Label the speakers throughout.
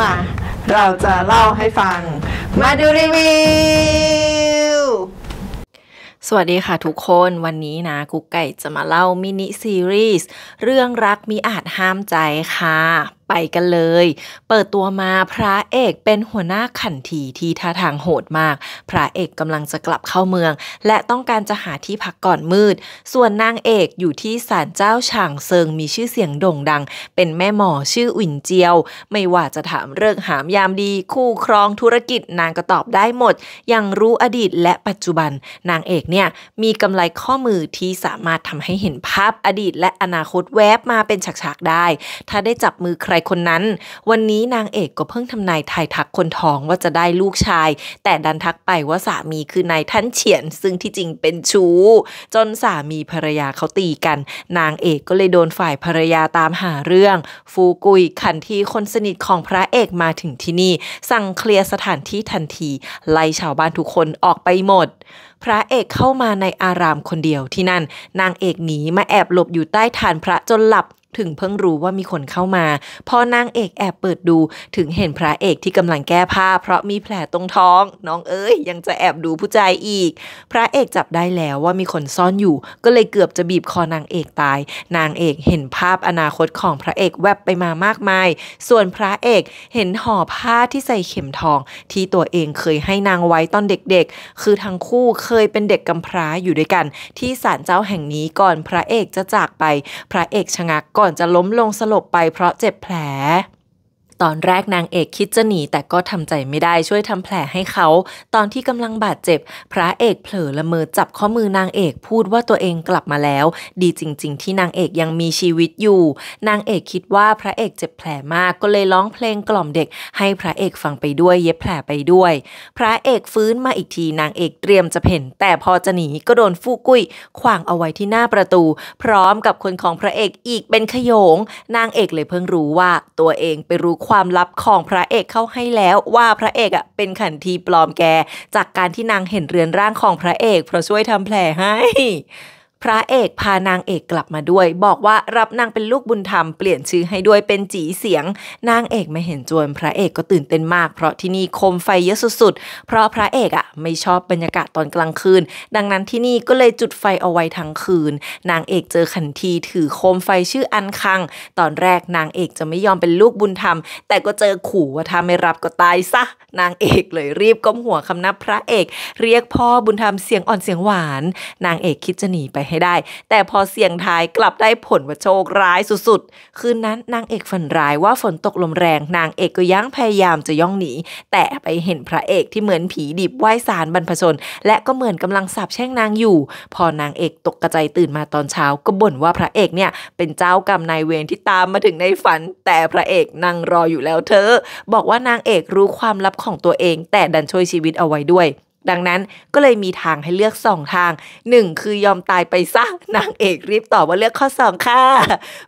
Speaker 1: มาเราจะเล่าให้ฟังมาดูรีวิว สวัสดีค่ะทุกคนวันนี้นะกุ๊กไก่จะมาเล่า มินิซีรีส์เรื่องรักมิอาจห้ามใจค่ะไปกันเลย เปิดตัวมาพระเอกเป็นหัวหน้าขันทีที่ท่าทางโหดมาก พระเอกกำลังจะกลับเข้าเมือง และต้องการจะหาที่พักก่อนมืด ส่วนนางเอกอยู่ที่ศาลเจ้าฉ่างเซิงมีชื่อเสียงโด่งดัง เป็นแม่หมอชื่ออุ่นเจียว ไม่ว่าจะถามเรื่องหามยามดี คู่ครองธุรกิจนางก็ตอบได้หมด ยังรู้อดีตและปัจจุบัน นางเอกเนี่ยมีกำไรข้อมือที่สามารถทำให้เห็นภาพอดีต และอนาคตแวบมาเป็นฉากๆได้ ถ้าได้จับมือใครคนนั้น วันนี้นางเอกก็เพิ่งทำนายทายทักคนท้องว่าจะได้ลูกชาย แต่ดันทักไปว่าสามีคือนายท่านเฉียนซึ่งที่จริงเป็นชู้ จนสามีภรรยาเขาตีกัน นางเอกก็เลยโดนฝ่ายภรรยาตามหาเรื่อง ฟูกุยขันทีคนสนิทของพระเอกมาถึงที่นี่ สั่งเคลียร์สถานที่ทันที ไล่ชาวบ้านทุกคนออกไปหมด พระเอกเข้ามาในอารามคนเดียวที่นั่น นางเอกหนีมาแอบหลบอยู่ใต้ฐานพระจนหลับถึงเพิ่งรู้ว่ามีคนเข้ามา พอนางเอกแอบเปิดดูถึงเห็นพระเอกที่กำลังแก้ผ้าเพราะมีแผลตรงท้อง น้องเอ้ยยังจะแอบดูผู้ชายอีก พระเอกจับได้แล้วว่ามีคนซ่อนอยู่ ก็เลยเกือบจะบีบคอนางเอกตาย นางเอกเห็นภาพอนาคตของพระเอกแวบไปมามากมาย ส่วนพระเอกเห็นห่อผ้าที่ใส่เข็มทอง ที่ตัวเองเคยให้นางไว้ตอนเด็กๆคือทั้งคู่เคยเป็นเด็กกำพร้าอยู่ด้วยกัน ที่ศาลเจ้าแห่งนี้ก่อนพระเอกจะจากไป พระเอกชะงักกก่อนจะล้มลงสลบไปเพราะเจ็บแผลตอนแรกนางเอกคิดจะหนีแต่ก็ทำใจไม่ได้ช่วยทำแผลให้เขา ตอนที่กำลังบาดเจ็บ พระเอกเผลอละเมอจับข้อมือนางเอกพูดว่าตัวเองกลับมาแล้ว ดีจริง ๆ ที่นางเอกยังมีชีวิตอยู่ นางเอกคิดว่าพระเอกเจ็บแผลมากก็เลยร้องเพลงกล่อมเด็ก ให้พระเอกฟังไปด้วยเย็บแผลไปด้วย พระเอกฟื้นมาอีกทีนางเอกเตรียมจะเพ่นแต่พอจะหนีก็โดนฟูกุ้ยขวางเอาไว้ที่หน้าประตู พร้อมกับคนของพระเอกอีกเป็นขโยง นางเอกเลยเพิ่งรู้ว่า ตัวเองไปรู้ความความลับของพระเอกเข้าให้แล้วว่าพระเอกอ่ะเป็นขันทีปลอมแก จากการที่นางเห็นเรือนร่างของพระเอกเพราะช่วยทำแผลให้พระเอกพานางเอกกลับมาด้วย บอกว่ารับนางเป็นลูกบุญธรรมเปลี่ยนชื่อให้ด้วยเป็นจีเสียง นางเอกไม่เห็นจวนพระเอกก็ตื่นเต้นมาก เพราะที่นี่โคมไฟเยอะสุดๆเพราะพระเอกอ่ะไม่ชอบบรรยากาศตอนกลางคืน ดังนั้นที่นี่ก็เลยจุดไฟเอาไว้ทั้งคืน นางเอกเจอขันทีถือโคมไฟชื่ออันคัง ตอนแรกนางเอกจะไม่ยอมเป็นลูกบุญธรรม แต่ก็เจอขู่ว่าถ้าไม่รับก็ตายซะนางเอกเลยรีบก้มหัวคำนับพระเอก เรียกพ่อบุญธรรมเสียงอ่อนเสียงหวาน นางเอกคิดจะหนีไปให้ได้ แต่พอเสี่ยงทายกลับได้ผลว่าโชคร้ายสุดๆ คืนนั้นนางเอกฝันร้ายว่าฝนตกลมแรงนางเอกก็ยั้งพยายามจะย่องหนีแต่ไปเห็นพระเอกที่เหมือนผีดิบไหว้สารบรรพชน และก็เหมือนกำลังสาบแช่งนางอยู่ พอนางเอกตกกระใจตื่นมาตอนเช้า ก็บ่นว่าพระเอกเนี่ยเป็นเจ้ากรรมนายเวรที่ตามมาถึงในฝัน แต่พระเอกนั่งรออยู่แล้วเธอบอกว่านางเอกรู้ความลับของตัวเองแต่ดันช่วยชีวิตเอาไว้ด้วยดังนั้นก็เลยมีทางให้เลือก2ทาง 1 คือยอมตายไปซะนางเอกรีบตอบว่าเลือกข้อ2ค่ะ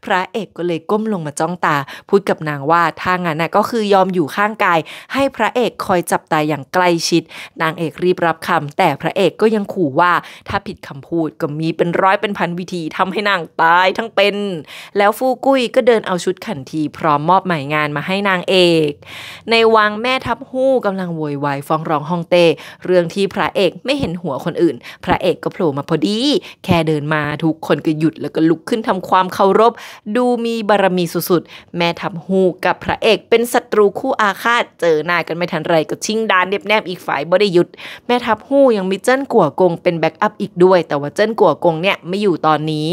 Speaker 1: พระเอกก็เลยก้มลงมาจ้องตา พูดกับนางว่าทางนั้นก็คือยอมอยู่ข้างกาย ให้พระเอกคอยจับตายอย่างใกล้ชิด นางเอกรีบรับคำ แต่พระเอกก็ยังขู่ว่าถ้าผิดคำพูดก็มีเป็นร้อยเป็นพันวิธีทำให้นางตายทั้งเป็น แล้วฟูกุ้ยก็เดินเอาชุดขันทีพร้อมมอบหมายงานมาให้นางเอก ในวังแม่ทับฮู้กำลังโวยวายฟ้องร้องฮองเต้เรื่องื่องที่พระเอกไม่เห็นหัวคนอื่น พระเอกก็โผล่มาพอดี แค่เดินมา ทุกคนก็หยุดแล้วก็ลุกขึ้นทำความเคารพ ดูมีบารมีสุดๆ แม่ทัาฮูกับพระเอกเป็นศัตรูคู่อาฆาตเจอหน้ากันไม่ทันไรก็ชิงดานเนบแนบอีกฝ่ายบ่ได้หยุดแม่ทับฮูยังมีเจิ้นกัวกง เป็นแบ็กอัพอีกด้วยแต่ว่าเจิ้นกัวกงเนี่ยไม่อยู่ตอนนี้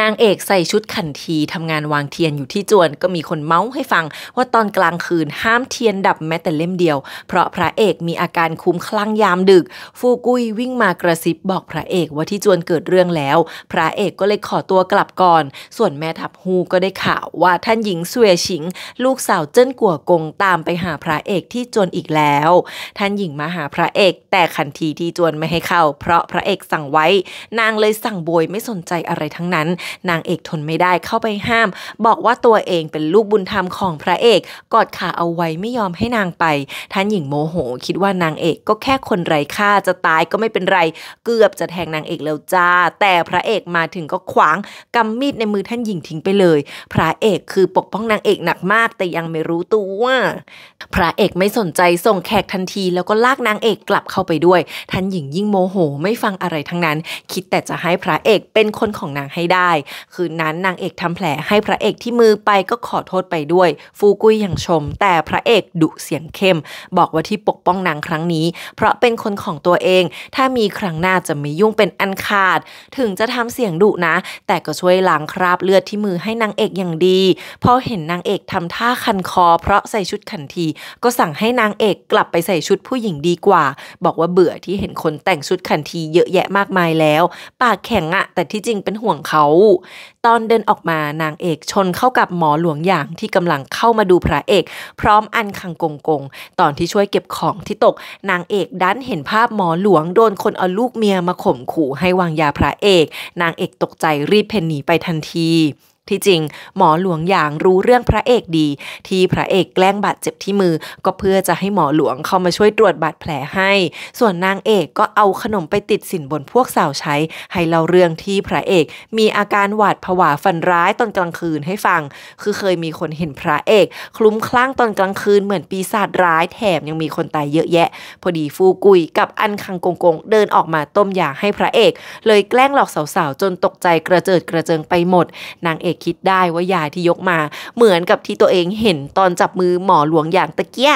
Speaker 1: นางเอกใส่ชุดขันทีทำงานวางเทียนอยู่ที่จวนก็มีคนเมาส์ให้ฟังว่าตอนกลางคืนห้ามเทียนดับแม้แต่เล่มเดียวเพราะพระเอกมีอาการคุ้มคลั่งยามดึก ฟูกุยวิ่งมากระซิบบอกพระเอกว่าที่จวนเกิดเรื่องแล้ว พระเอกก็เลยขอตัวกลับก่อน ส่วนแม่ทับฮูก็ได้ข่าวว่าท่านหญิงสวยชิง ลูกสาวเจิ้นกัวกงตามไปหาพระเอกที่จวนอีกแล้ว ท่านหญิงมาหาพระเอกแต่ขันทีที่จวนไม่ให้เข้าเพราะพระเอกสั่งไว้ นางเลยสั่งโบยไม่สนใจอะไรทั้งนั้นนางเอกทนไม่ได้เข้าไปห้าม บอกว่าตัวเองเป็นลูกบุญธรรมของพระเอกกอดขาเอาไว้ไม่ยอมให้นางไป ท่านหญิงโมโห คิดว่านางเอกก็แค่คนไร้ค่าจะตายก็ไม่เป็นไร เกือบจะแทงนางเอกแล้วจ้า แต่พระเอกมาถึงก็ขวางกำมีดในมือท่านหญิงทิ้งไปเลย พระเอกคือปกป้องนางเอกหนักมาก แต่ยังไม่รู้ตัว พระเอกไม่สนใจส่งแขกทันที แล้วก็ลากนางเอกกลับเข้าไปด้วย ท่านหญิงยิ่งโมโหไม่ฟังอะไรทั้งนั้น คิดแต่จะให้พระเอกเป็นคนของนางให้ได้ได้คืนนั้นนางเอกทำแผลให้พระเอกที่มือไปก็ขอโทษไปด้วย ฟูกุยยังชมแต่พระเอกดุเสียงเข้มบอกว่าที่ปกป้องนางครั้งนี้ เพราะเป็นคนของตัวเอง ถ้ามีครั้งหน้าจะไม่ยุ่งเป็นอันขาด ถึงจะทำเสียงดุนะ แต่ก็ช่วยล้างคราบเลือดที่มือให้นางเอกอย่างดีพอเห็นนางเอกทำท่าคันคอเพราะใส่ชุดขันที ก็สั่งให้นางเอกกลับไปใส่ชุดผู้หญิงดีกว่า บอกว่าเบื่อที่เห็นคนแต่งชุดขันทีเยอะแยะมากมายแล้ว ปากแข็งอะแต่ที่จริงเป็นห่วงเขาตอนเดินออกมานางเอกชนเข้ากับหมอหลวงอย่างที่กำลังเข้ามาดูพระเอก พร้อมอันคังกงกง ตอนที่ช่วยเก็บของที่ตก นางเอกดันเห็นภาพหมอหลวงโดนคนเอาลูกเมียมาข่มขู่ให้วางยาพระเอก นางเอกตกใจรีบเพนหนีไปทันทีที่จริงหมอหลวงอย่างรู้เรื่องพระเอกดี ที่พระเอกแกล้งบาดเจ็บที่มือก็เพื่อจะให้หมอหลวงเข้ามาช่วยตรวจบาดแผลให้ ส่วนนางเอกก็เอาขนมไปติดสินบนพวกสาวใช้ให้เล่าเรื่องที่พระเอก มีอาการหวาดผวาฝันร้ายตอนกลางคืนให้ฟัง คือเคยมีคนเห็นพระเอก คลุ้มคลั่งตอนกลางคืนเหมือนปีศาจร้ายแถมยังมีคนตายเยอะแยะ พอดีฟูกุยกับอันคังกงกง เดินออกมาต้มยาให้พระเอก เลยแกล้งหลอกสาวๆจนตกใจกระเจิดกระเจิงไปหมด นางเอกคิดได้ว่ายายที่ยกมา เหมือนกับที่ตัวเองเห็นตอนจับมือหมอหลวงอย่างตะเกีย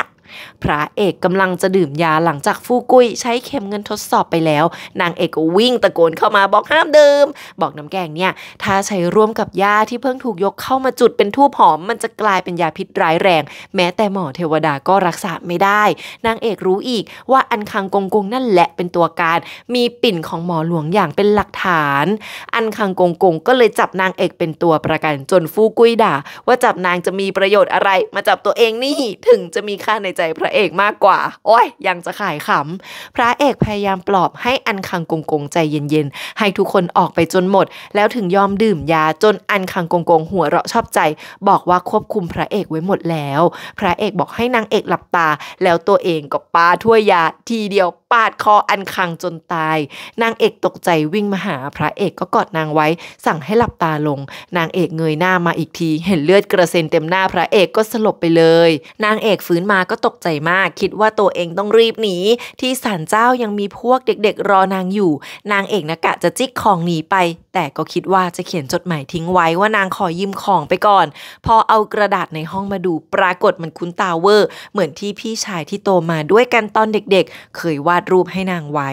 Speaker 1: พระเอกกำลังจะดื่มยาหลังจากฟูกุยใช้เข็มเงินทดสอบไปแล้ว นางเอกก็วิ่งตะโกนเข้ามาบอกห้ามดื่มบอกน้ำแกงเนี่ย ถ้าใช้ร่วมกับยาที่เพิ่งถูกยกเข้ามาจุดเป็นทูบหอม มันจะกลายเป็นยาพิษร้ายแรง แม้แต่หมอเทวดาก็รักษาไม่ได้ นางเอกรู้อีกว่าอันคังกงกงนั่นแหละเป็นตัวการ มีปิ่นของหมอหลวงอย่างเป็นหลักฐาน อันคังกงกงก็เลยจับนางเอกเป็นตัวประกันจนฟูกุยด่า ว่าจับนางจะมีประโยชน์อะไร มาจับตัวเองนี่ถึงจะมีค่าในใจใจพระเอกมากกว่า โอ้ย ยังจะขายขำ พระเอกพยายามปลอบให้อันคังกงกงใจเย็น ๆ ให้ทุกคนออกไปจนหมด แล้วถึงยอมดื่มยาจนอันคัง กงกงหัวเราะชอบใจ บอกว่าควบคุมพระเอกไว้หมดแล้ว พระเอกบอกให้นางเอกหลับตา แล้วตัวเองก็ปาถ้วยยาทีเดียวปาดคออันคังจนตาย นางเอกตกใจวิ่งมาหา พระเอกก็กอดนางไว้ สั่งให้หลับตาลง นางเอกเงยหน้ามาอีกที เห็นเลือดกระเซ็นเต็มหน้า พระเอกก็สลบไปเลย นางเอกฟื้นมาก็ตกใจมากคิดว่าตัวเองต้องรีบหนี ที่ศาลเจ้ายังมีพวกเด็กๆ รอนางอยู่ นางเอกนะกะจะจิกของหนีไปแต่ก็คิดว่าจะเขียนจดหมายทิ้งไว้ว่านางขอยืมของไปก่อน พอเอากระดาษในห้องมาดูปรากฏมันคุ้นตาเวอร์ เหมือนที่พี่ชายที่โตมาด้วยกันตอนเด็กๆ เคยวาดรูปให้นางไว้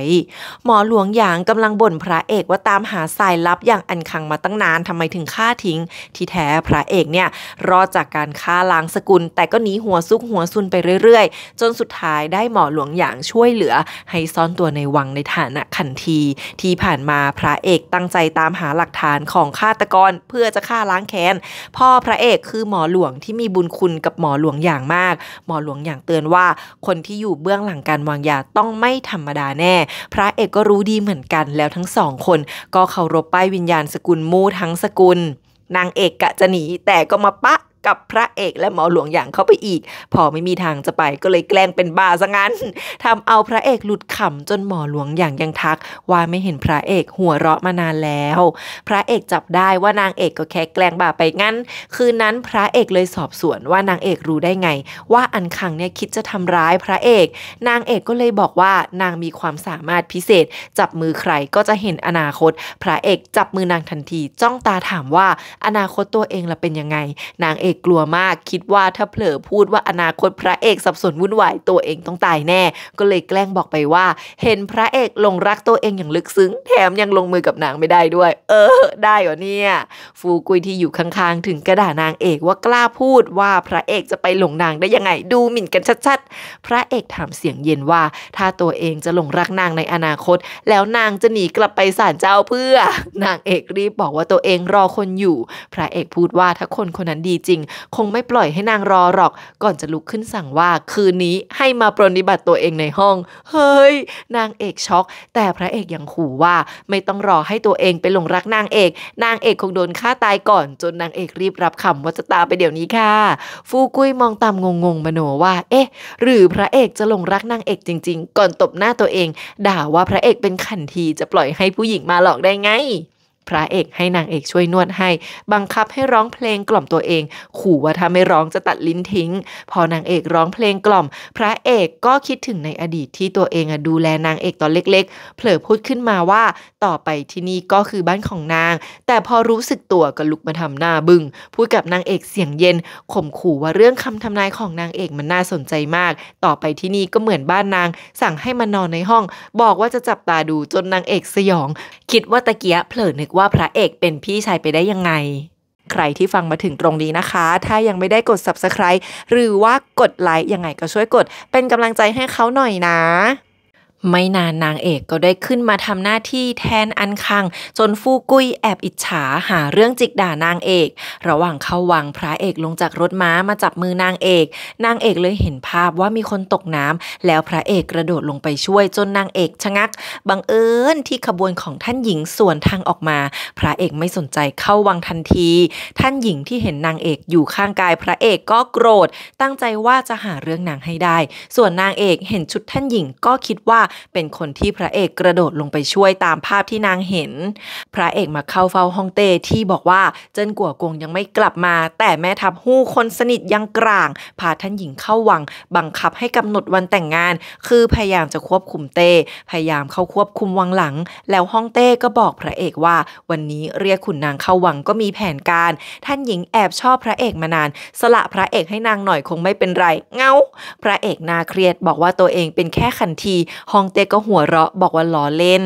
Speaker 1: หมอหลวงหยางกำลังบ่นพระเอกว่าตามหาสายลับอย่างอันคังมาตั้งนานทำไมถึงฆ่าทิ้ง ที่แท้พระเอกเนี่ยรอดจากการฆ่าล้างสกุล แต่ก็หนีหัวซุกหัวซุนไปเรื่อยๆ จนสุดท้ายได้หมอหลวงหยางช่วยเหลือ ให้ซ่อนตัวในวังในฐานะขันที ที่ผ่านมาพระเอกตั้งใจตามามหาหลักฐานของฆาตกรเพื่อจะฆ่าล้างแค้นพ่อพระเอกคือหมอหลวงที่มีบุญคุณกับหมอหลวงอย่างมาก หมอหลวงอย่างเตือนว่า คนที่อยู่เบื้องหลังการวางยาต้องไม่ธรรมดาแน่ พระเอกก็รู้ดีเหมือนกันแล้วทั้งสองคนก็เคารพป้ายวิญญาณสกุลมู่ทั้งสกุล นางเอกกะจะหนีแต่ก็มาปะกับพระเอกและหมอหลวงอย่างเข้าไปอีก พอไม่มีทางจะไปก็เลยแกล้งเป็นบ้าซะงั้นทำเอาพระเอกหลุดขำจนหมอหลวงอย่างยังทักว่าไม่เห็นพระเอกหัวเราะมานานแล้ว พระเอกจับได้ว่านางเอกก็แค่แกล้งบ้าไปงั้น คืนนั้นพระเอกเลยสอบสวนว่านางเอกรู้ได้ไง ว่าอันคังเนี่ยคิดจะทำร้ายพระเอก นางเอกก็เลยบอกว่านางมีความสามารถพิเศษ จับมือใครก็จะเห็นอนาคต พระเอกจับมือนางทันทีจ้องตาถามว่า อนาคตตัวเองละเป็นยังไง นางเอกอกกลัวมากคิดว่าถ้าเผลอพูดว่าอนาคต พระเอกสับสนวุ่นวายตัวเองต้องตายแน่ ก็เลยแกล้งบอกไปว่า เห็นพระเอกลงรักตัวเองอย่างลึกซึ้ง แถมยังลงมือกับนางไม่ได้ด้วย เออ ได้เหรอเนี่ยฟูกุยที่อยู่ข้างๆ ถึงกระดานางเอกว่ากล้าพูดว่าพระเอกจะไปหลงนางได้ยังไงดูหมิ่นกันชัด ๆ พระเอกถามเสียงเย็นว่า ถ้าตัวเองจะหลงรักนางในอนาคต แล้วนางจะหนีกลับไปศาลเจ้าเพื่อ นางเอกรีบบอกว่าตัวเองรอคนอยู่ พระเอกพูดว่าถ้าคนคนนั้นดีจริงงคงไม่ปล่อยให้นางรอหรอกก่อนจะลุกขึ้นสั่งว่าคืนนี้ให้มาปรนนิบัติตัวเองในห้องเฮ้ยนางเอกช็อก แต่พระเอกยังขู่ว่า ไม่ต้องรอให้ตัวเองไปหลงรักนางเอก นางเอกคงโดนฆ่าตายก่อนจนนางเอกรีบรับคำว่าจะตาไปเดี๋ยวนี้ค่ะฟูกุ้ยมองตามงงๆมโนว่าเอ๊ะหรือพระเอกจะหลงรักนางเอกจริง ๆ ก่อนตบหน้าตัวเอง ด่าว่าพระเอกเป็นขันทีจะปล่อยให้ผู้หญิงมาหลอกได้ไงพระเอกให้นางเอกช่วยนวดให้ บังคับให้ร้องเพลงกล่อมตัวเอง ขู่ว่าถ้าไม่ร้องจะตัดลิ้นทิ้ง พอนางเอกร้องเพลงกล่อม พระเอกก็คิดถึงในอดีตที่ตัวเองดูแลนางเอกตอนเล็ก ๆ เผลอพูดขึ้นมาว่า ต่อไปที่นี่ก็คือบ้านของนาง แต่พอรู้สึกตัวก็ลุกมาทำหน้าบึง้งพูดกับนางเอกเสียงเย็นข่มขู่ว่าเรื่องคำทำนายของนางเอกมันน่าสนใจมาก ต่อไปที่นี่ก็เหมือนบ้านนางสั่งให้มานนอนในห้อง บอกว่าจะจับตาดูจนนางเอกสยอง คิดว่าตะเกียเผลอนึกว่าพระเอกเป็นพี่ชายไปได้ยังไง ใครที่ฟังมาถึงตรงนี้นะคะ ถ้ายังไม่ได้กด subscribe หรือว่ากดไลค์ยังไงก็ช่วยกด เป็นกำลังใจให้เขาหน่อยนะไม่นานนางเอกก็ได้ขึ้นมาทำหน้าที่แทนอันคัง จนฟูกุ้ยแอบอิจฉาหาเรื่องจิกด่านางเอก ระหว่างเข้าวังพระเอกลงจากรถม้ามาจับมือนางเอก นางเอกเลยเห็นภาพว่ามีคนตกน้ำแล้วพระเอกกระโดดลงไปช่วยจนนางเอกชะงัก บังเอิญที่ขบวนของท่านหญิงส่วนทางออกมา พระเอกไม่สนใจเข้าวังทันที ท่านหญิงที่เห็นนางเอกอยู่ข้างกายพระเอกก็โกรธ ตั้งใจว่าจะหาเรื่องนางให้ได้ ส่วนนางเอกเห็นชุดท่านหญิงก็คิดว่าเป็นคนที่พระเอกกระโดดลงไปช่วยตามภาพที่นางเห็น พระเอกมาเข้าเฝ้าฮ่องเต้ที่บอกว่า เจิ้นกัวกงยังไม่กลับมาแต่แม่ทัพฮู้คนสนิทยังกลางพาท่านหญิงเข้าวังบังคับให้กำหนดวันแต่งงาน คือพยายามจะควบคุมเต้พยายามเข้าควบคุมวังหลัง แล้วฮ่องเต้ก็บอกพระเอกว่าวันนี้เรียกขุนนางเข้าวังก็มีแผนการ ท่านหญิงแอบชอบพระเอกมานาน สละพระเอกให้นางหน่อยคงไม่เป็นไรเงาพระเอกนาเครียดบอกว่าตัวเองเป็นแค่ขันทีฮ่องเต้ก็หัวเราะบอกว่าล้อเล่น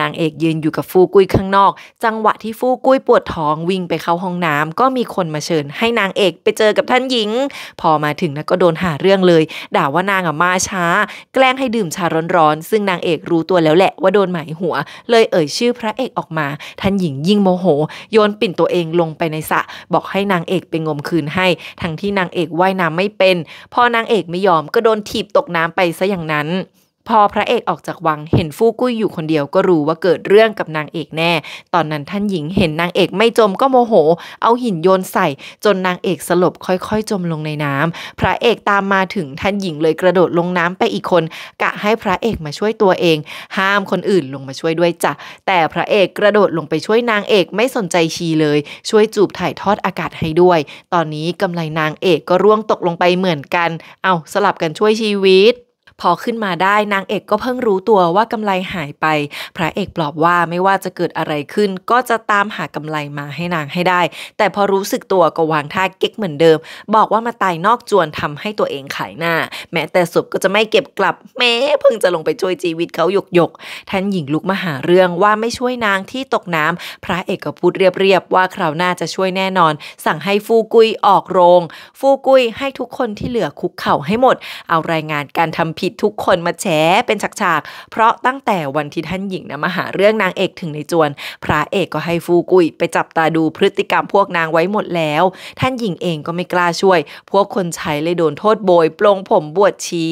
Speaker 1: นางเอกยืนอยู่กับฟูกุยข้างนอก จังหวะที่ฟูกุยปวดท้องวิ่งไปเข้าห้องน้ำ ก็มีคนมาเชิญให้นางเอกไปเจอกับท่านหญิง พอมาถึงนะก็โดนหาเรื่องเลย ด่าว่านางอะมาช้า แกล้งให้ดื่มชาร้อนๆซึ่งนางเอกรู้ตัวแล้วแหละว่าโดนหมายหัว เลยเอ่ย ชื่อพระเอกออกมา ท่านหญิงยิ่งโมโหโยนปิ่นตัวเองลงไปในสระบอกให้นางเอกไปงมคืนให้ ทั้งที่นางเอกว่ายน้ำไม่เป็น พอนางเอกไม่ยอมก็โดนถีบตกน้ำไปซะอย่างนั้นพอพระเอกออกจากวังเห็นฟู่กุ้ยอยู่คนเดียวก็รู้ว่าเกิดเรื่องกับนางเอกแน่ ตอนนั้นท่านหญิงเห็นนางเอกไม่จมก็โมโห เอาหินโยนใส่ จนนางเอกสลบค่อยๆจมลงในน้ำ พระเอกตามมาถึงท่านหญิงเลยกระโดดลงน้ำไปอีกคน กะให้พระเอกมาช่วยตัวเอง ห้ามคนอื่นลงมาช่วยด้วยจ้ะแต่พระเอกกระโดดลงไปช่วยนางเอกไม่สนใจชีเลย ช่วยจูบถ่ายทอดอากาศให้ด้วย ตอนนี้กำไรนางเอกก็ร่วงตกลงไปเหมือนกัน เอาสลับกันช่วยชีวิตพอขึ้นมาได้นางเอกก็เพิ่งรู้ตัวว่ากำไรหายไป พระเอกปลอบว่าไม่ว่าจะเกิดอะไรขึ้น ก็จะตามหากำไรมาให้นางให้ได้ แต่พอรู้สึกตัวก็วางท่าเก๊กเหมือนเดิม บอกว่ามาตายนอกจวนทำให้ตัวเองขายหน้า แม้แต่ศพก็จะไม่เก็บกลับ แม้ เพิ่งจะลงไปช่วยชีวิตเขาหยกหยกท่านหญิงลุกมาหาเรื่องว่าไม่ช่วยนางที่ตกน้ำพระเอกก็พูดเรียบๆว่าคราวหน้าจะช่วยแน่นอน สั่งให้ฟูกุยออกโรง ฟูกุยให้ทุกคนที่เหลือคุกเข่าให้หมด เอารายงานการทำผิดทุกคนมาแฉเป็นฉากๆ เพราะตั้งแต่วันที่ท่านหญิงนะมาหาเรื่องนางเอกถึงในจวน พระเอกก็ให้ฟูกุยไปจับตาดูพฤติกรรมพวกนางไว้หมดแล้ว ท่านหญิงเองก็ไม่กล้าช่วย พวกคนใช้เลยโดนโทษโบย ปลงผมบวชชี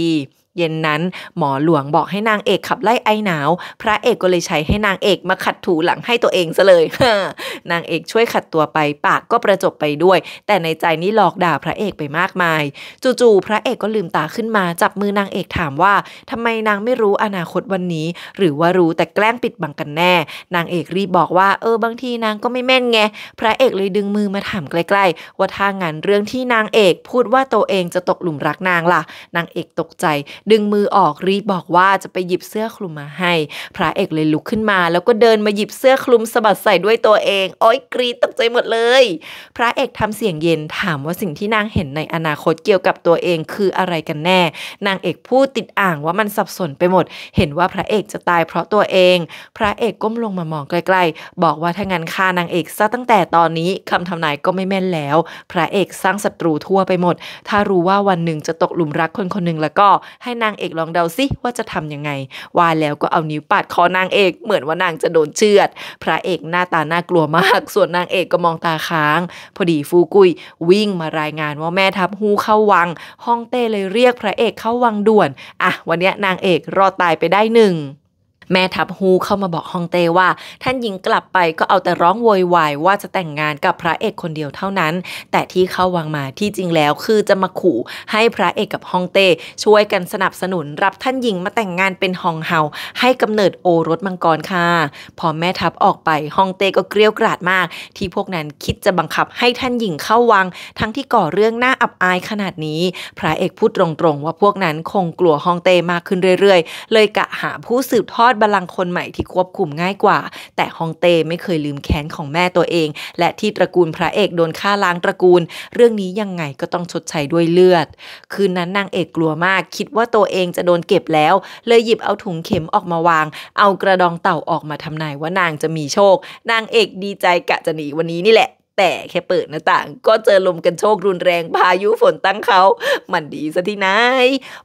Speaker 1: เย็นนั้นหมอหลวงบอกให้นางเอกขับไล่ไอหนาว พระเอกก็เลยใช้ให้นางเอกมาขัดถูหลังให้ตัวเองซะเลย นางเอกช่วยขัดตัวไป ปากก็ประจบไปด้วย แต่ในใจนี่หลอกด่าพระเอกไปมากมาย จู่ๆพระเอกก็ลืมตาขึ้นมา จับมือนางเอกถามว่า ทำไมนางไม่รู้อนาคตวันนี้ หรือว่ารู้แต่แกล้งปิดบังกันแน่ นางเอกรีบบอกว่า เออบางทีนางก็ไม่แม่นไง พระเอกเลยดึงมือมาถามใกล้ ๆ ว่าถ้างั้นเรื่องที่นางเอกพูดว่าตัวเองจะตกหลุมรักนางล่ะ นางเอกตกใจดึงมือออกรีบบอกว่าจะไปหยิบเสื้อคลุมมาให้ พระเอกเลยลุกขึ้นมา แล้วก็เดินมาหยิบเสื้อคลุมสะบัดใส่ด้วยตัวเองโอ้ยกรีดตกใจหมดเลย พระเอกทำเสียงเย็นถามว่าสิ่งที่นางเห็นในอนาคตเกี่ยวกับตัวเองคืออะไรกันแน่ นางเอกพูดติดอ่างว่ามันสับสนไปหมด เห็นว่าพระเอกจะตายเพราะตัวเอง พระเอกก้มลงมามองใกล้ๆบอกว่าถ้างั้นฆ่านางเอกซะตั้งแต่ตอนนี้คำทำนายก็ไม่แม่นแล้ว พระเอกสร้างศัตรูทั่วไปหมด ถ้ารู้ว่าวันหนึ่งจะตกหลุมรักคนคนหนึ่งแล้วก็ใให้นางเอกลองเดาซิว่าจะทำยังไง ว่าแล้วก็เอานิ้วปาดคอนางเอกเหมือนว่านางจะโดนเชือดพระเอกหน้าตาน่ากลัวมาก ส่วนนางเอกก็มองตาค้าง พอดีฟูกุยวิ่งมารายงานว่าแม่ทับฮูเข้าวังฮ่องเต้เลยเรียกพระเอกเข้าวังด่วน อ่ะ วันนี้นางเอกรอดตายไปได้หนึ่งแม่ทัพฮูเข้ามาบอกฮองเต้ว่า ท่านหญิงกลับไปก็เอาแต่ร้องโวยวาย ว่าจะแต่งงานกับพระเอกคนเดียวเท่านั้น แต่ที่เข้าวังมาที่จริงแล้วคือจะมาขู่ให้พระเอกกับฮองเต้ช่วยกันสนับสนุนรับท่านหญิงมาแต่งงานเป็นฮองเฮาให้กำเนิดโอรสมังกรค่ะ พอแม่ทัพออกไปฮองเต้ก็เกลียวกราดมาก ที่พวกนั้นคิดจะบังคับให้ท่านหญิงเข้าวัง ทั้งที่ก่อเรื่องน่าอับอายขนาดนี้ พระเอกพูดตรงๆว่าพวกนั้นคงกลัวฮองเต้มากขึ้นเรื่อยๆ เลยกะหาผู้สืบทอดบัลลังก์คนใหม่ที่ควบคุมง่ายกว่า แต่ฮองเต้ไม่เคยลืมแค้นของแม่ตัวเอง และที่ตระกูลพระเอกโดนฆ่าล้างตระกูล เรื่องนี้ยังไงก็ต้องชดใช้ด้วยเลือด คืนนั้นนางเอกกลัวมากคิดว่าตัวเองจะโดนเก็บแล้ว เลยหยิบเอาถุงเข็มออกมาวาง เอากระดองเต่าออกมาทำนายว่านางจะมีโชค นางเอกดีใจกะจะหนีวันนี้นี่แหละแต่แค่เปิดหน้าต่างก็เจอลมกันโชครุนแรงพายุฝนตั้งเขา มันดีซะที่ไหน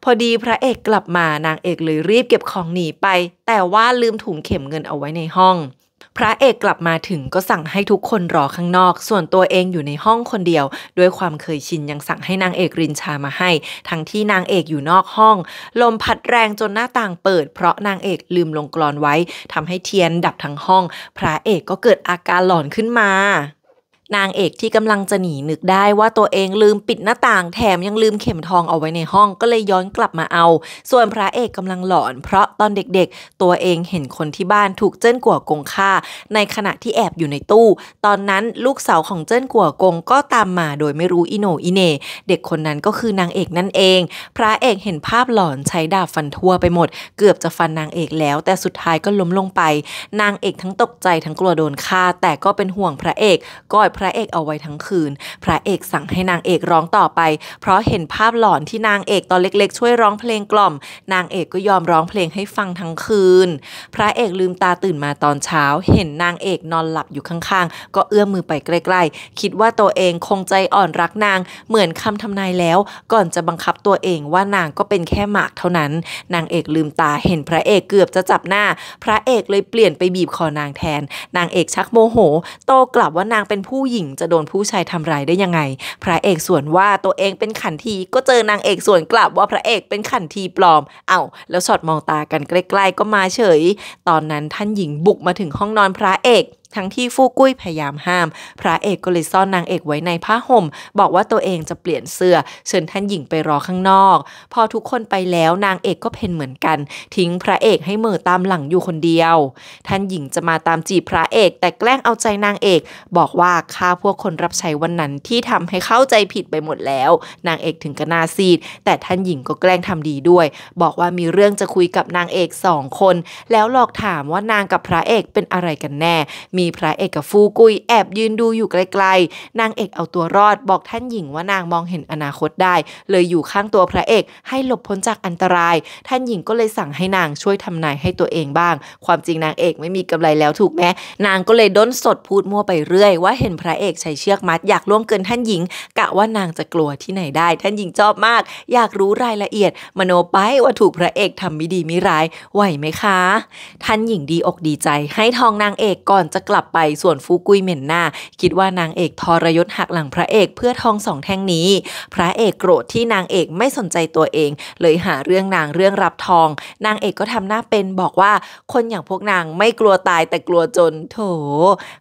Speaker 1: พอดีพระเอกกลับมานางเอกเลยรีบเก็บของหนีไป แต่ว่าลืมถุงเข็มเงินเอาไว้ในห้อง พระเอกกลับมาถึงก็สั่งให้ทุกคนรอข้างนอก ส่วนตัวเองอยู่ในห้องคนเดียว ด้วยความเคยชินยังสั่งให้นางเอกรินชามาให้ ทั้งที่นางเอกอยู่นอกห้อง ลมพัดแรงจนหน้าต่างเปิด เพราะนางเอกลืมลงกรอนไว้ทำให้เทียนดับทั้งห้อง พระเอกก็เกิดอาการหลอนขึ้นมานางเอกที่กำลังจะหนีนึกได้ว่าตัวเองลืมปิดหน้าต่างแถมยังลืมเข็มทองเอาไว้ในห้องก็เลยย้อนกลับมาเอา ส่วนพระเอกกำลังหลอนเพราะตอนเด็กๆ ตัวเองเห็นคนที่บ้านถูกเจิ้นกัวกงฆ่าในขณะที่แอบอยู่ในตู้ ตอนนั้นลูกสาวของเจิ้นกัวกงก็ตามมาโดยไม่รู้อิโนอิเนเด็กคนนั้นก็คือนางเอกนั่นเอง พระเอกเห็นภาพหลอนใช้ดาบฟันทั่วไปหมด เกือบจะฟันนางเอกแล้วแต่สุดท้ายก็ล้มลงไป นางเอกทั้งตกใจทั้งกลัวโดนฆ่าแต่ก็เป็นห่วงพระเอกก็พระเอกเอาไว้ทั้งคืน พระเอกสั่งให้นางเอกร้องต่อไป เพราะเห็นภาพหลอนที่นางเอกตอนเล็ก ๆ ช่วยร้องเพลงกล่อม นางเอกก็ยอมร้องเพลงให้ฟังทั้งคืน พระเอกลืมตาตื่นมาตอนเช้า เห็นนางเอกนอนหลับอยู่ข้างๆ ก็เอื้อมมือไปใกล้ๆ คิดว่าตัวเองคงใจอ่อนรักนาง เหมือนคำทำนายแล้ว ก่อนจะบังคับตัวเองว่านางก็เป็นแค่หมากเท่านั้น นางเอกลืมตาเห็นพระเอกเกือบจะจับหน้า พระเอกเลยเปลี่ยนไปบีบคอนางแทน นางเอกชักโมโห โตกลับว่านางเป็นผู้ผู้หญิงจะโดนผู้ชายทำร้ายได้ยังไง พระเอกส่วนว่าตัวเองเป็นขันที ก็เจอนางเอกส่วนกลับว่าพระเอกเป็นขันทีปลอม เอา้า แล้วช็อตมองตากันใกล้ๆก็มาเฉย ตอนนั้นท่านหญิงบุกมาถึงห้องนอนพระเอกทั้งที่ฟู่กุ้ยพยายามห้าม พระเอกก็เลยซ่อนนางเอกไว้ในผ้าห่ม บอกว่าตัวเองจะเปลี่ยนเสื้อเชิญท่านหญิงไปรอข้างนอก พอทุกคนไปแล้วนางเอกก็เพนเหมือนกัน ทิ้งพระเอกให้เมือตามหลังอยู่คนเดียว ท่านหญิงจะมาตามจีบพระเอก แต่แกล้งเอาใจนางเอก บอกว่าฆ่าพวกคนรับใช้วันนั้นที่ทำให้เข้าใจผิดไปหมดแล้ว นางเอกถึงกระนาซีด แต่ท่านหญิงก็แกล้งทำดีด้วย บอกว่ามีเรื่องจะคุยกับนางเอกสองคน แล้วหลอกถามว่านางกับพระเอกเป็นอะไรกันแน่มีีพระเอกกับฟูกุยแอบยืนดูอยู่ไกลๆ นางเอกเอาตัวรอดบอกท่านหญิงว่านางมองเห็นอนาคตได้ เลยอยู่ข้างตัวพระเอกให้หลบพ้นจากอันตราย ท่านหญิงก็เลยสั่งให้นางช่วยทำนายให้ตัวเองบ้าง ความจริงนางเอกไม่มีกำไรแล้วถูกไหมนางก็เลยด้นสดพูดมั่วไปเรื่อย ว่าเห็นพระเอกใช้เชือกมัดอยากล่วงเกินท่านหญิงกะว่านางจะกลัวที่ไหนได้ ท่านหญิงชอบมาก อยากรู้รายละเอียด มโนไปว่าถูกพระเอกทำไม่ดีไม่ร้ายไหวไหมคะ ท่านหญิงดีอกดีใจ ให้ทองนางเอกก่อนจะกลับลับไปส่วนฟูกุยเหม็นหน้าคิดว่านางเอกทรยศหักหลังพระเอกเพื่อทองสองแท่งนี้ พระเอกโกรธที่นางเอกไม่สนใจตัวเอง เลยหาเรื่องนางเรื่องรับทอง นางเอกก็ทำหน้าเป็นบอกว่าคนอย่างพวกนางไม่กลัวตายแต่กลัวจนโถ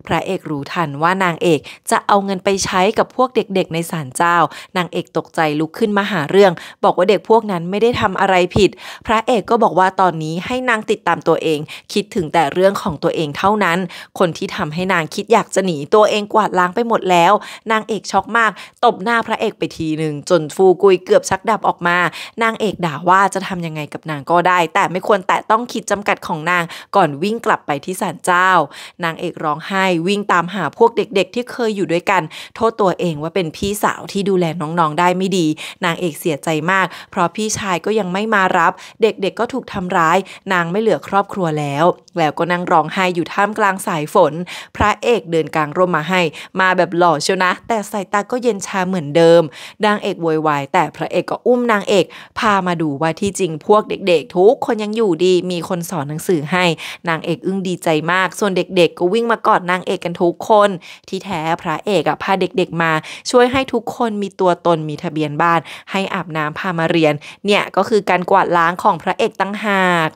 Speaker 1: พระเอกรู้ทันว่านางเอกจะเอาเงินไปใช้กับพวกเด็ก ๆ ในศาลเจ้า นางเอกตกใจลุกขึ้นมาหาเรื่อง บอกว่าเด็กพวกนั้นไม่ได้ทำอะไรผิด พระเอกก็บอกว่าตอนนี้ให้นางติดตามตัวเอง คิดถึงแต่เรื่องของตัวเองเท่านั้น คนที่ที่ทำให้นางคิดอยากจะหนี ตัวเองกวาดล้างไปหมดแล้ว นางเอกช็อกมาก ตบหน้าพระเอกไปทีหนึ่งจนฟูกุยเกือบชักดับออกมา นางเอกด่าว่าจะทำยังไงกับนางก็ได้ แต่ไม่ควรแตะต้องขีดจำกัดของนางก่อนวิ่งกลับไปที่ศาลเจ้า นางเอกร้องไห้วิ่งตามหาพวกเด็ก ๆ ที่เคยอยู่ด้วยกัน โทษตัวเองว่าเป็นพี่สาวที่ดูแลน้องๆได้ไม่ดี นางเอกเสียใจมาก เพราะพี่ชายก็ยังไม่มารับ เด็กๆก็ถูกทำร้าย นางไม่เหลือครอบครัวแล้ว แล้วก็นั่งร้องไห้อยู่ท่ามกลางสายฝนนพระเอกเดินกลางร่มมาให้ มาแบบหล่อเชียวนะ แต่สายตาก็เย็นชาเหมือนเดิม นางเอกโวยวายแต่พระเอกก็อุ้มนางเอก พามาดูว่าที่จริงพวกเด็ก ๆ ทุกคนยังอยู่ดีมีคนสอนหนังสือให้ นางเอกอึ้งดีใจมากส่วนเด็ก ๆ ก็วิ่งมากอดนางเอกกันทุกคน ที่แท้พระเอกอะพาเด็กๆมา ช่วยให้ทุกคนมีตัวตนมีทะเบียนบ้าน ให้อาบน้ำพามาเรียน เนี่ยก็คือการกวาดล้างของพระเอกตั้งหาก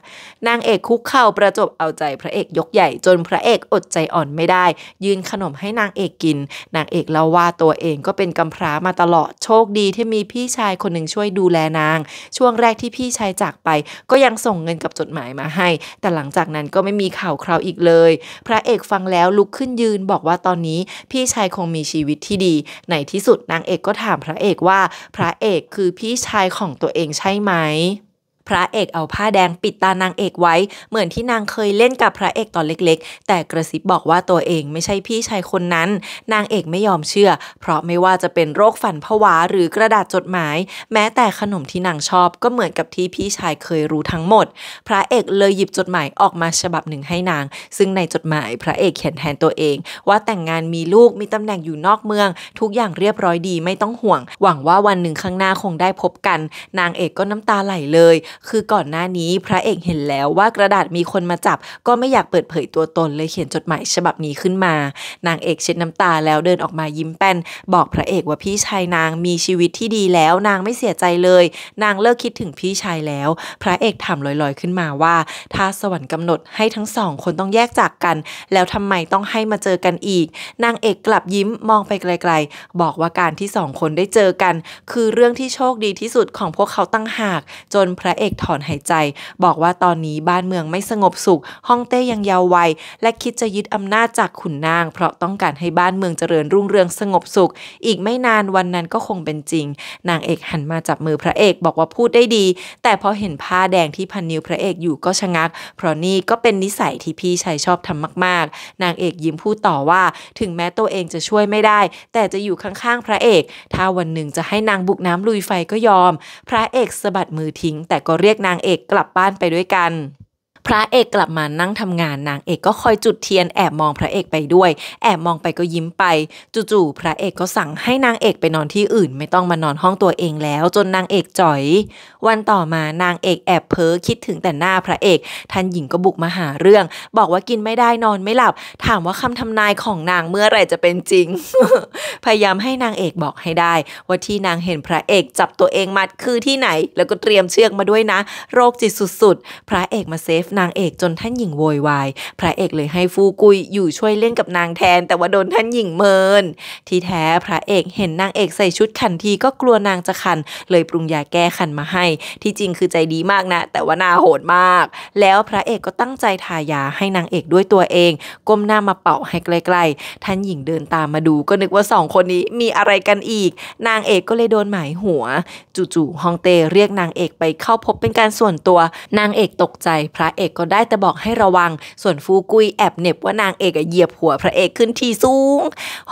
Speaker 1: นางเอกคุกเข่าประจบเอาใจพระเอกยกใหญ่จนพระเอกอดใจใจอ่อนไม่ได้ ยื่นขนมให้นางเอกกิน นางเอกเล่าว่าตัวเองก็เป็นกำพร้ามาตลอดโชคดีที่มีพี่ชายคนหนึ่งช่วยดูแลนาง ช่วงแรกที่พี่ชายจากไป ก็ยังส่งเงินกับจดหมายมาให้ แต่หลังจากนั้นก็ไม่มีข่าวคราวอีกเลย พระเอกฟังแล้วลุกขึ้นยืนบอกว่าตอนนี้พี่ชายคงมีชีวิตที่ดีในที่สุดนางเอกก็ถาม พระเอกว่า พระเอกคือพี่ชายของตัวเองใช่ไหมพระเอกเอาผ้าแดงปิดตานางเอกไว้ เหมือนที่นางเคยเล่นกับพระเอกตอนเล็กๆ แต่กระซิบบอกว่าตัวเองไม่ใช่พี่ชายคนนั้น นางเอกไม่ยอมเชื่อ เพราะไม่ว่าจะเป็นโรคฝันผวาหรือกระดาษจดหมาย แม้แต่ขนมที่นางชอบก็เหมือนกับที่พี่ชายเคยรู้ทั้งหมด พระเอกเลยหยิบจดหมายออกมาฉบับหนึ่งให้นาง ซึ่งในจดหมายพระเอกเขียนแทนตัวเองว่าแต่งงานมีลูกมีตำแหน่งอยู่นอกเมือง ทุกอย่างเรียบร้อยดีไม่ต้องห่วง หวังว่าวันหนึ่งข้างหน้าคงได้พบกัน นางเอกก็น้ำตาไหลเลยคือก่อนหน้านี้พระเอกเห็นแล้วว่ากระดาษมีคนมาจับก็ไม่อยากเปิดเผยตัวตนเลยเขียนจดหมายฉบับนี้ขึ้นมา นางเอกเช็ดน้ำตาแล้วเดินออกมายิ้มแป้น บอกพระเอกว่าพี่ชายนางมีชีวิตที่ดีแล้ว นางไม่เสียใจเลย นางเลิกคิดถึงพี่ชายแล้ว พระเอกถามลอยๆขึ้นมาว่า ถ้าสวรรค์กำหนดให้ทั้งสอง คนต้องแยกจากกัน แล้วทำไมต้องให้มาเจอกันอีก นางเอกกลับยิ้มมองไปไกล ๆ บอกว่าการที่สองคนได้เจอกัน คือเรื่องที่โชคดีที่สุดของพวกเขาตั้งหาก จนพระเอกกถอนหายใจบอกว่าตอนนี้บ้านเมืองไม่สงบสุขฮ่องเต้ยังยาววัยและคิดจะยึดอำนาจจากขุนนาง เพราะต้องการให้บ้านเมืองเจริญรุ่งเรืองสงบสุข อีกไม่นานวันนั้นก็คงเป็นจริง นางเอกหันมาจับมือพระเอกบอกว่าพูดได้ดี แต่พอเห็นผ้าแดงที่พันนิ้วพระเอกอยู่ก็ชะงัก เพราะนี่ก็เป็นนิสัยที่พี่ชายชอบทำมากๆ นางเอกยิ้มพูดต่อว่าถึงแม้ตัวเองจะช่วยไม่ได้ แต่จะอยู่ข้างๆพระเอกถ้าวันหนึ่งจะให้นางบุกน้ำลุยไฟก็ยอม พระเอกสะบัดมือทิ้งแต่ก็เรียกนางเอกกลับบ้านไปด้วยกันพระเอกกลับมานั่งทำงานนางเอกก็คอยจุดเทียนแอบมองพระเอกไปด้วย แอบมองไปก็ยิ้มไปจู่ๆพระเอกก็สั่งให้นางเอกไปนอนที่อื่นไม่ต้องมานอนห้องตัวเองแล้ว จนนางเอกจ่อยวันต่อมานางเอกแอบเพ้อคิดถึงแต่หน้าพระเอกท่านหญิงก็บุกมาหาเรื่อง บอกว่ากินไม่ได้นอนไม่หลับ ถามว่าคำทำนายของนางเมื่อไรจะเป็นจริง พยายามให้นางเอกบอกให้ได้ ว่าที่นางเห็นพระเอกจับตัวเองมัดคือที่ไหนแล้วก็เตรียมเชือกมาด้วยนะ โรคจิตสุดๆพระเอกมาเซฟนางเอกจนท่านหญิงโวยวายพระเอกเลยให้ฟูกุยอยู่ช่วยเล่นกับนางแทน แต่ว่าโดนท่านหญิงเมิน ที่แท้พระเอกเห็นนางเอกใส่ชุดขันทีก็กลัวนางจะขันเลยปรุงยาแก้ขันมาให้ ที่จริงคือใจดีมากนะ แต่ว่าน่าโหดมาก แล้วพระเอกก็ตั้งใจทายาให้นางเอกด้วยตัวเองก้มหน้ามาเป่าให้ใกล้ๆท่านหญิงเดินตามมาดู ก็นึกว่าสองคนนี้มีอะไรกันอีก นางเอกก็เลยโดนหมายหัวจู่ๆฮองเตเรียกนางเอกไปเข้าพบเป็นการส่วนตัว นางเอกตกใจพระเอกก็ได้แต่บอกให้ระวัง ส่วนฟูกุยแอบเน็บว่านางเอกเหยียบหัวพระเอกขึ้นที่สูง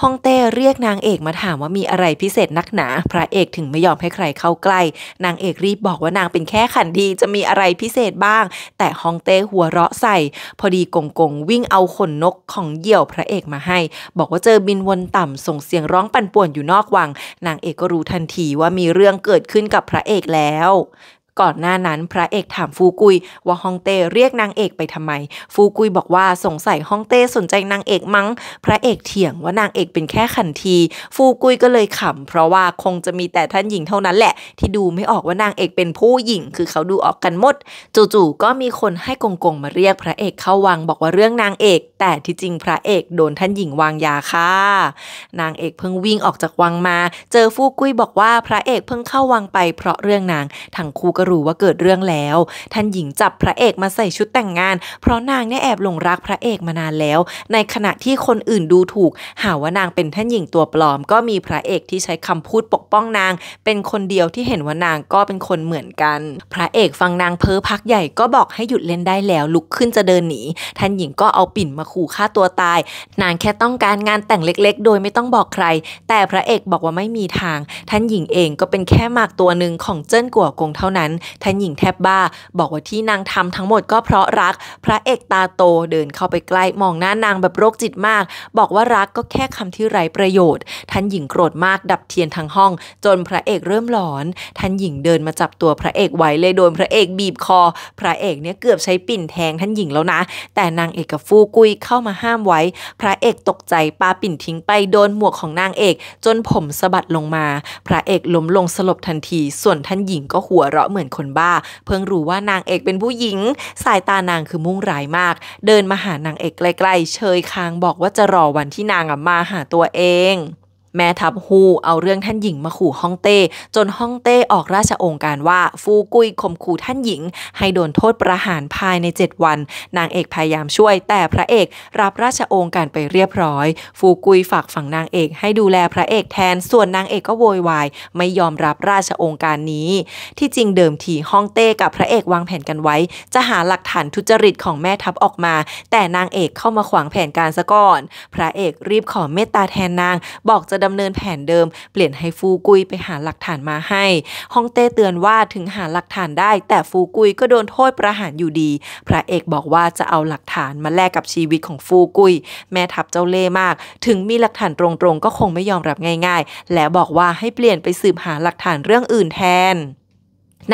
Speaker 1: ฮองเต้เรียกนางเอกมาถามว่ามีอะไรพิเศษนักหนา พระเอกถึงไม่ยอมให้ใครเข้าใกล้ นางเอกรีบบอกว่านางเป็นแค่ขันดีจะมีอะไรพิเศษบ้าง แต่ฮองเต้หัวเราะใส่ พอดีกงกงวิ่งเอาขนนกของเหยี่ยวพระเอกมาให้ บอกว่าเจอบินวนต่ำส่งเสียงร้องปั่นป่วนอยู่นอกวัง นางเอกก็รู้ทันทีว่ามีเรื่องเกิดขึ้นกับพระเอกแล้วก่อนหน้านั้นพระเอกถามฟูกุย ว่าฮองเต้เรียกนางเอกไปทำไม ฟูกุยบอกว่าสงสัยฮองเต้สนใจนางเอกมั้งพระเอกเถียงว่านางเอกเป็นแค่ขันที ฟูกุยก็เลยขำเพราะว่าคงจะมีแต่ท่านหญิงเท่านั้นแหละที่ดูไม่ออกว่านางเอกเป็นผู้หญิง คือเขาดูออกกันหมด จู่ๆก็มีคนให้กงกงมาเรียกพระเอกเข้าวังบอกว่าเรื่องนางเอก แต่ที่จริงพระเอกโดนท่านหญิงวางยาค่ะนางเอกเพิ่งวิ่งออกจากวังมา เจอฟูกุยบอกว่าพระเอกเพิ่งเข้าวังไปเพราะเรื่องนางทั้งคู่ก็รู้ว่าเกิดเรื่องแล้ว ท่านหญิงจับพระเอกมาใส่ชุดแต่งงาน เพราะนางเนี่ยแอบหลงรักพระเอกมานานแล้ว ในขณะที่คนอื่นดูถูก หาว่านางเป็นท่านหญิงตัวปลอมก็มีพระเอกที่ใช้คำพูดปกป้องนาง เป็นคนเดียวที่เห็นว่านางก็เป็นคนเหมือนกัน พระเอกฟังนางเพ้อพักใหญ่ก็บอกให้หยุดเล่นได้แล้วลุกขึ้นจะเดินหนีท่านหญิงก็เอาปิ่นมาขู่ฆ่าตัวตาย นางแค่ต้องการงานแต่งเล็กๆ โดยไม่ต้องบอกใคร แต่พระเอกบอกว่าไม่มีทาง ท่านหญิงเองก็เป็นแค่หมากตัวหนึ่งของเจิ้นกัวกงเท่านั้น่านหญิงแทบบ้าบอกว่าที่นางทำทั้งหมดก็เพราะรักพระเอกตาโตเดินเข้าไปใกล้มองหน้านางแบบโรคจิตมากบอกว่ารักก็แค่คำที่ไร้ประโยชน์ท่านหญิงโกรธมากดับเทียนทั้งห้องจนพระเอกเริ่มหลอนท่านหญิงเดินมาจับตัวพระเอกไว้เลยโดนพระเอกบีบคอพระเอกเนี่ยเกือบใช้ปิ่นแทงท่านหญิงแล้วนะแต่นางเอกกับฟูกุยเข้ามาห้ามไว้พระเอกตกใจปาปิ่นทิ้งไปโดนหมวกของนางเอกจนผมสะบัดลงมาพระเอกล้มลงสลบทันทีส่วนท่านหญิงก็หัวเราะเหมือนอนคนบ้า เพิ่งรู้ว่านางเอกเป็นผู้หญิง สายตานางคือมุ่งร้ายมาก เดินมาหานางเอกไกลๆเชยคางบอกว่าจะรอวันที่นางมาหาตัวเองแม่ทัพฮูเอาเรื่องท่านหญิงมาขู่ฮ่องเต้จนฮ่องเต้ออกราชองค์การว่าฟูกุยข่มขู่ท่านหญิงให้โดนโทษประหารภายใน7วัน นางเอกพยายามช่วยแต่พระเอกรับราชองค์การไปเรียบร้อย ฟูกุยฝากฝั่งนางเอกให้ดูแลพระเอกแทนส่วนนางเอกก็โวยวายไม่ยอมรับราชองค์การนี้ที่จริงเดิมทีฮ่องเต้กับพระเอกวางแผนกันไว้จะหาหลักฐานทุจริตของแม่ทัพออกมาแต่นางเอกเข้ามาขวางแผนการซะก่อนพระเอกรีบขอเมตตาแทนนางบอกจะดำเนินแผนเดิมเปลี่ยนให้ฟูกุยไปหาหลักฐานมาให้ ฮ่องเต้เตือนว่าถึงหาหลักฐานได้ แต่ฟูกุยก็โดนโทษประหารอยู่ดี พระเอกบอกว่าจะเอาหลักฐานมาแลกกับชีวิตของฟูกุย แม่ทับเจ้าเล่มาก ถึงมีหลักฐานตรงๆก็คงไม่ยอมรับง่าย ๆ และบอกว่าให้เปลี่ยนไปสืบหาหลักฐานเรื่องอื่นแทน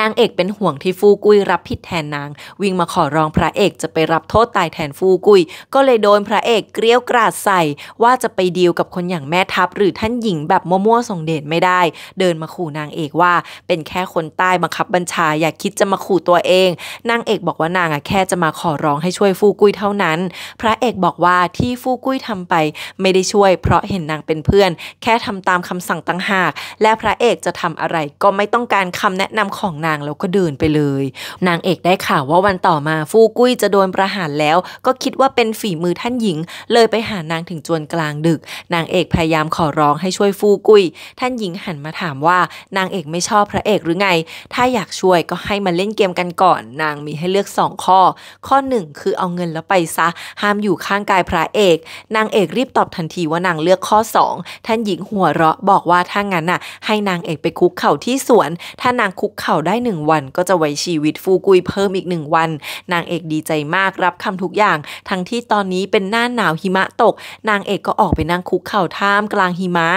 Speaker 1: นางเอกเป็นห่วงที่ฟูกุยรับผิดแทนนาง วิ่งมาขอร้องพระเอกจะไปรับโทษตายแทนฟูกุยก็เลยโดนพระเอกเกลี้ยกกราดใส่ว่าจะไปดีลกับคนอย่างแม่ทัพหรือท่านหญิงแบบมั่วๆส่งเดชไม่ได้ เดินมาขู่นางเอกว่า เป็นแค่คนใต้บังคับบัญชาอย่าคิดจะมาขู่ตัวเองนางเอกบอกว่านางอะแค่จะมาขอร้องให้ช่วยฟูกุยเท่านั้น พระเอกบอกว่าที่ฟูกุยทำไปไม่ได้ช่วยเพราะเห็นนางเป็นเพื่อน แค่ทำตามคำสั่งต่างหาก และพระเอกจะทำอะไรก็ไม่ต้องการคำแนะนำของนางแล้วก็เดินไปเลย นางเอกได้ข่าวว่าวันต่อมาฟูกุ้ยจะโดนประหารแล้ว ก็คิดว่าเป็นฝีมือท่านหญิง เลยไปหานางถึงจวนกลางดึก นางเอกพยายามขอร้องให้ช่วยฟูกุ้ย ท่านหญิงหันมาถามว่า นางเอกไม่ชอบพระเอกหรือไง ถ้าอยากช่วยก็ให้มาเล่นเกมกันก่อน นางมีให้เลือก2ข้อ ข้อ 1 คือเอาเงินแล้วไปซะ ห้ามอยู่ข้างกายพระเอก นางเอกรีบตอบทันทีว่านางเลือกข้อ2ท่านหญิงหัวเราะบอกว่าถ้างั้นน่ะ ให้นางเอกไปคุกเข่าที่สวน ถ้านางคุกเข่าได้ได้หนึ่งวันก็จะไว้ชีวิตฟูกุยเพิ่มอีกหนึ่งวัน นางเอกดีใจมากรับคำทุกอย่าง ทั้งที่ตอนนี้เป็นหน้าหนาวหิมะตก นางเอกก็ออกไปนั่งคุกเข่าท่ามกลางหิมะ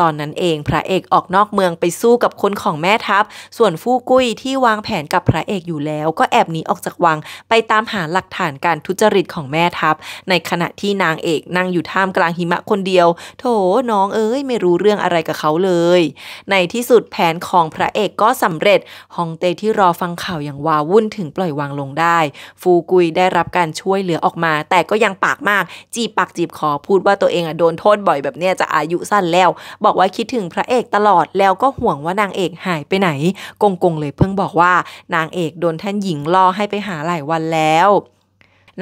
Speaker 1: ตอนนั้นเองพระเอกออกนอกเมืองไปสู้กับคนของแม่ทัพ ส่วนฟู่กุ้ยที่วางแผนกับพระเอกอยู่แล้ว ก็แอบหนีออกจากวัง ไปตามหาหลักฐานการทุจริตของแม่ทัพ ในขณะที่นางเอกนั่งอยู่ท่ามกลางหิมะคนเดียวโถน้องเอ้ยไม่รู้เรื่องอะไรกับเขาเลย ในที่สุดแผนของพระเอกก็สำเร็จฮองเตที่รอฟังข่าวอย่างวาวุ่นถึงปล่อยวางลงได้ ฟูกุยได้รับการช่วยเหลือออกมา แต่ก็ยังปากมากจีบปากจีบคอพูดว่าตัวเองอะโดนโทษบ่อยแบบเนี้ยจะอายุสั้นแล้วบอกบอกว่าคิดถึงพระเอกตลอดแล้วก็ห่วงว่านางเอกหายไปไหนกงกงเลยเพิ่งบอกว่านางเอกโดนท่านหญิงล่อให้ไปหาหลายวันแล้ว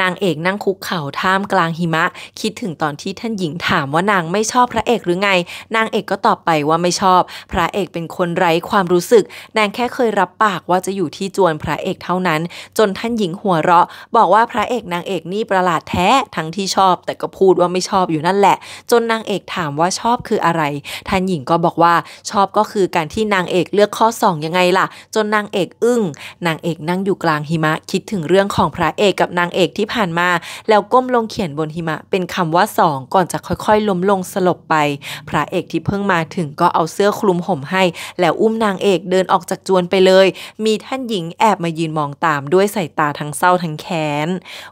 Speaker 1: นางเอกนั่งคุกเข่าท่ามกลางหิมะ คิดถึงตอนที่ท่านหญิงถามว่านางไม่ชอบพระเอกหรือไงนางเอกก็ตอบไปว่าไม่ชอบ พระเอกเป็นคนไร้ความรู้สึกนางแค่เคยรับปากว่าจะอยู่ที่จวนพระเอกเท่านั้น จนท่านหญิงหัวเราะ บอกว่าพระเอกนางเอกนี่ประหลาดแท้ทั้งที่ชอบแต่ก็พูดว่าไม่ชอบอยู่นั่นแหละ จนนางเอกถามว่าชอบคืออะไร ท่านหญิงก็บอกว่าชอบก็คือการที่นางเอกเลือกข้อสองยังไงล่ะ จนนางเอกอึง้ง นางเอกนั่งอยู่กลางหิมะคิดถึงเรื่องของพระเอกกับนางเอกที่ที่ผ่านมาแล้วก้มลงเขียนบนหิมะเป็นคำว่าสองก่อนจะค่อยๆล้มลงสลบไป พระเอกที่เพิ่งมาถึงก็เอาเสื้อคลุมห่มให้ แล้วอุ้มนางเอกเดินออกจากจวนไปเลย มีท่านหญิงแอบมายืนมองตามด้วยสายตาทั้งเศร้าทั้งแค้น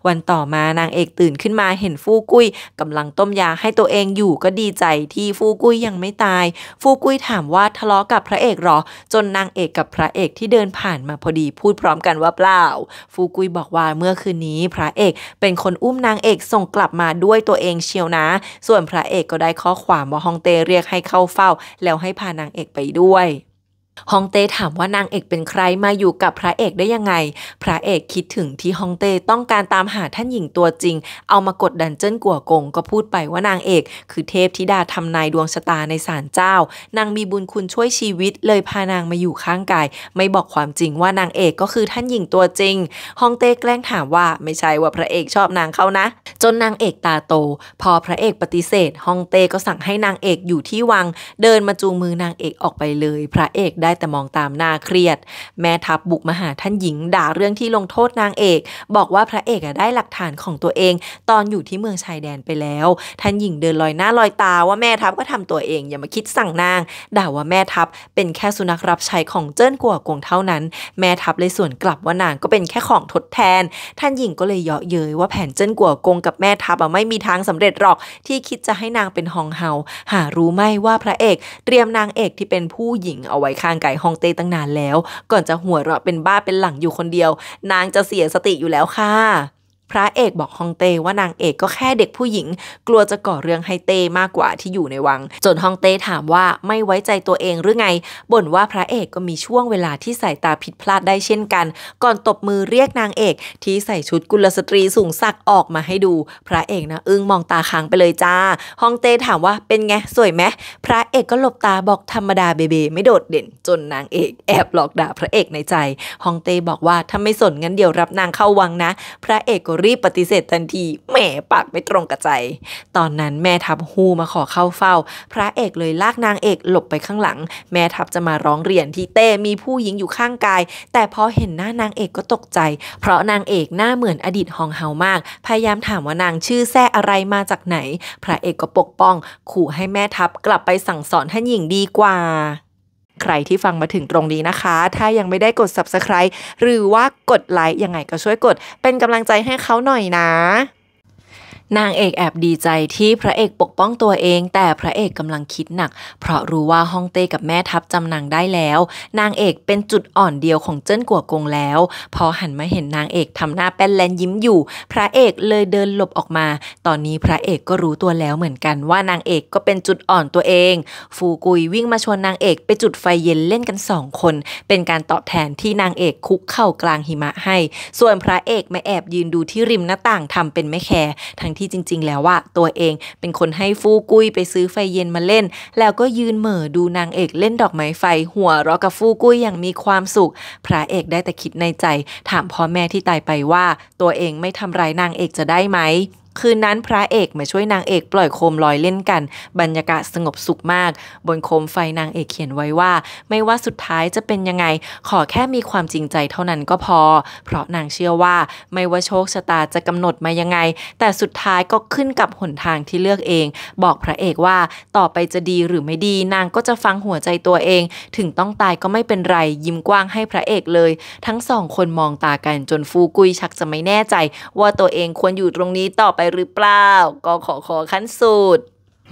Speaker 1: วันต่อมานางเอกตื่นขึ้นมาเห็นฟูกุ้ยกำลังต้มยาให้ตัวเองอยู่ก็ดีใจที่ฟูกุ้ยยังไม่ตาย ฟูกุ้ยถามว่าทะเลาะกับพระเอกหรอจนนางเอกกับพระเอกที่เดินผ่านมาพอดีพูดพร้อมกันว่าเปล่า ฟูกุ้ยบอกว่าเมื่อคืนนี้ พระเอกอกเป็นคนอุ้มนางเอกส่งกลับมาด้วยตัวเองเชียวนะ ส่วนพระเอกก็ได้ข้อความว่าฮองเต้เรียกให้เข้าเฝ้า แล้วให้พานางเอกไปด้วยฮองเต้ถามว่านางเอกเป็นใครมาอยู่กับพระเอกได้ยังไง พระเอกคิดถึงที่ฮองเต้ต้องการตามหาท่านหญิงตัวจริง เอามากดดันเจิ้นกัวกงก็พูดไปว่านางเอก คือเทพธิดาทำนายดวงชะตาในศาลเจ้า นางมีบุญคุณช่วยชีวิต เลยพานางมาอยู่ข้างกายไม่บอกความจริงว่านางเอกก็คือท่านหญิงตัวจริงฮองเต้แกล้งถามว่าไม่ใช่ว่าพระเอกชอบนางเขานะ จนนางเอกตาโต พอพระเอกปฏิเสธฮองเต้ก็สั่งให้นางเอกอยู่ที่วัง เดินมาจูงมือนางเอกออกไปเลย พระเอกดได้แต่มองตามหน้าเครียดแม่ทัพบุกมาหาท่านหญิงด่าเรื่องที่ลงโทษนางเอก บอกว่าพระเอกได้หลักฐานของตัวเอง ตอนอยู่ที่เมืองชายแดนไปแล้ว ท่านหญิงเดินลอยหน้าลอยตาว่าแม่ทัพก็ทำตัวเองอย่ามาคิดสั่งนาง ด่าว่าแม่ทัพเป็นแค่สุนัขรับใช้ของเจิ้นกัวกงเท่านั้น แม่ทัพเลยส่วนกลับว่านางก็เป็นแค่ของทดแทน ท่านหญิงก็เลยเยาะเย้ยว่าแผนเจิ้นกัวกงกับแม่ทัพไม่มีทางสำเร็จหรอกที่คิดจะให้นางเป็นฮองเฮาหารู้ไหมว่าพระเอก เตรียมนางเอกที่เป็นผู้หญิงเอาไว้ข้างางไก่ฮองเต้ตั้งนานแล้ว ก่อนจะหัวเราะเป็นบ้าเป็นหลังอยู่คนเดียว นางจะเสียสติอยู่แล้วค่ะพระเอกบอกฮองเต้ว่านางเอกก็แค่เด็กผู้หญิง กลัวจะก่อเรื่องให้เต้มากกว่าที่อยู่ในวัง จนฮองเต้ถามว่าไม่ไว้ใจตัวเองหรือไงบ่นว่าพระเอกก็มีช่วงเวลาที่สายตาผิดพลาดได้เช่นกันก่อนตบมือเรียกนางเอกที่ใส่ชุดกุลสตรีสูงสักออกมาให้ดู พระเอกนะอึ้งมองตาค้างไปเลยจ้าฮองเต้ถามว่าเป็นไงสวยไหมพระเอกก็หลบตาบอกธรรมดาเบเบไม่โดดเด่น จนนางเอกแอบหลอกด่าพระเอกในใจฮองเต้บอกว่าถ้าไม่สนงั้นเดี๋ยวรับนางเข้าวังนะ พระเอกก็รีบปฏิเสธทันทีแหมปากไม่ตรงกับใจตอนนั้นแม่ทัพฮู้มาขอเข้าเฝ้า พระเอกเลยลากนางเอกหลบไปข้างหลัง แม่ทัพจะมาร้องเรียนที่เต้มีผู้หญิงอยู่ข้างกาย แต่พอเห็นหน้านางเอกก็ตกใจ เพราะนางเอกหน้าเหมือนอดีตฮองเฮามาก พยายามถามว่านางชื่อแซ่อะไรมาจากไหน พระเอกก็ปกป้อง ขู่ให้แม่ทัพกลับไปสั่งสอนท่านหญิงดีกว่าใครที่ฟังมาถึงตรงนี้นะคะ ถ้ายังไม่ได้กด subscribe หรือว่ากดไลค์ยังไงก็ช่วยกด เป็นกำลังใจให้เขาหน่อยนะนางเอกแอบดีใจที่พระเอกปกป้องตัวเอง แต่พระเอกกำลังคิดหนัก เพราะรู้ว่าฮ่องเต้กับแม่ทัพจำนางได้แล้ว นางเอกเป็นจุดอ่อนเดียวของเจิ้นกัวกงแล้ว พอหันมาเห็นนางเอกทำหน้าแป้นแลนยิ้มอยู่ พระเอกเลยเดินหลบออกมา ตอนนี้พระเอกก็รู้ตัวแล้วเหมือนกันว่านางเอกก็เป็นจุดอ่อนตัวเองฟูกุยวิ่งมาชวนนางเอกไปจุดไฟเย็นเล่นกันสองคน เป็นการตอบแทนที่นางเอกคุกเข่ากลางหิมะให้ ส่วนพระเอกมาแอบยืนดูที่ริมหน้าต่างทำเป็นไม่แคร์ทั้งที่จริงๆ แล้วว่าตัวเองเป็นคนให้ฟูกุ้ยไปซื้อไฟเย็นมาเล่น แล้วก็ยืนเหม่อดูนางเอกเล่นดอกไม้ไฟ หัวเราะกับฟูกุ้ยอย่างมีความสุข พระเอกได้แต่คิดในใจ ถามพ่อแม่ที่ตายไปว่า ตัวเองไม่ทำร้ายนางเอกจะได้ไหมคืน นั้นพระเอกมาช่วยนางเอกปล่อยโคมลอยเล่นกันบรรยากาศสงบสุขมากบนโคมไฟนางเอกเขียนไว้ว่า ไม่ว่าสุดท้ายจะเป็นยังไง ขอแค่มีความจริงใจเท่านั้นก็พอ เพราะนางเชื่อว่าไม่ว่าโชคชะตาจะกำหนดมายังไง แต่สุดท้ายก็ขึ้นกับหนทางที่เลือกเอง บอกพระเอกว่าต่อไปจะดีหรือไม่ดีนางก็จะฟังหัวใจตัวเอง ถึงต้องตายก็ไม่เป็นไร ยิ้มกว้างให้พระเอกเลย ทั้งสองคนมองตากันจนฟูกุยชักจะไม่แน่ใจ ว่าตัวเองควรอยู่ตรงนี้ต่อไปหรือเปล่าก็ขอขอขั้นสุด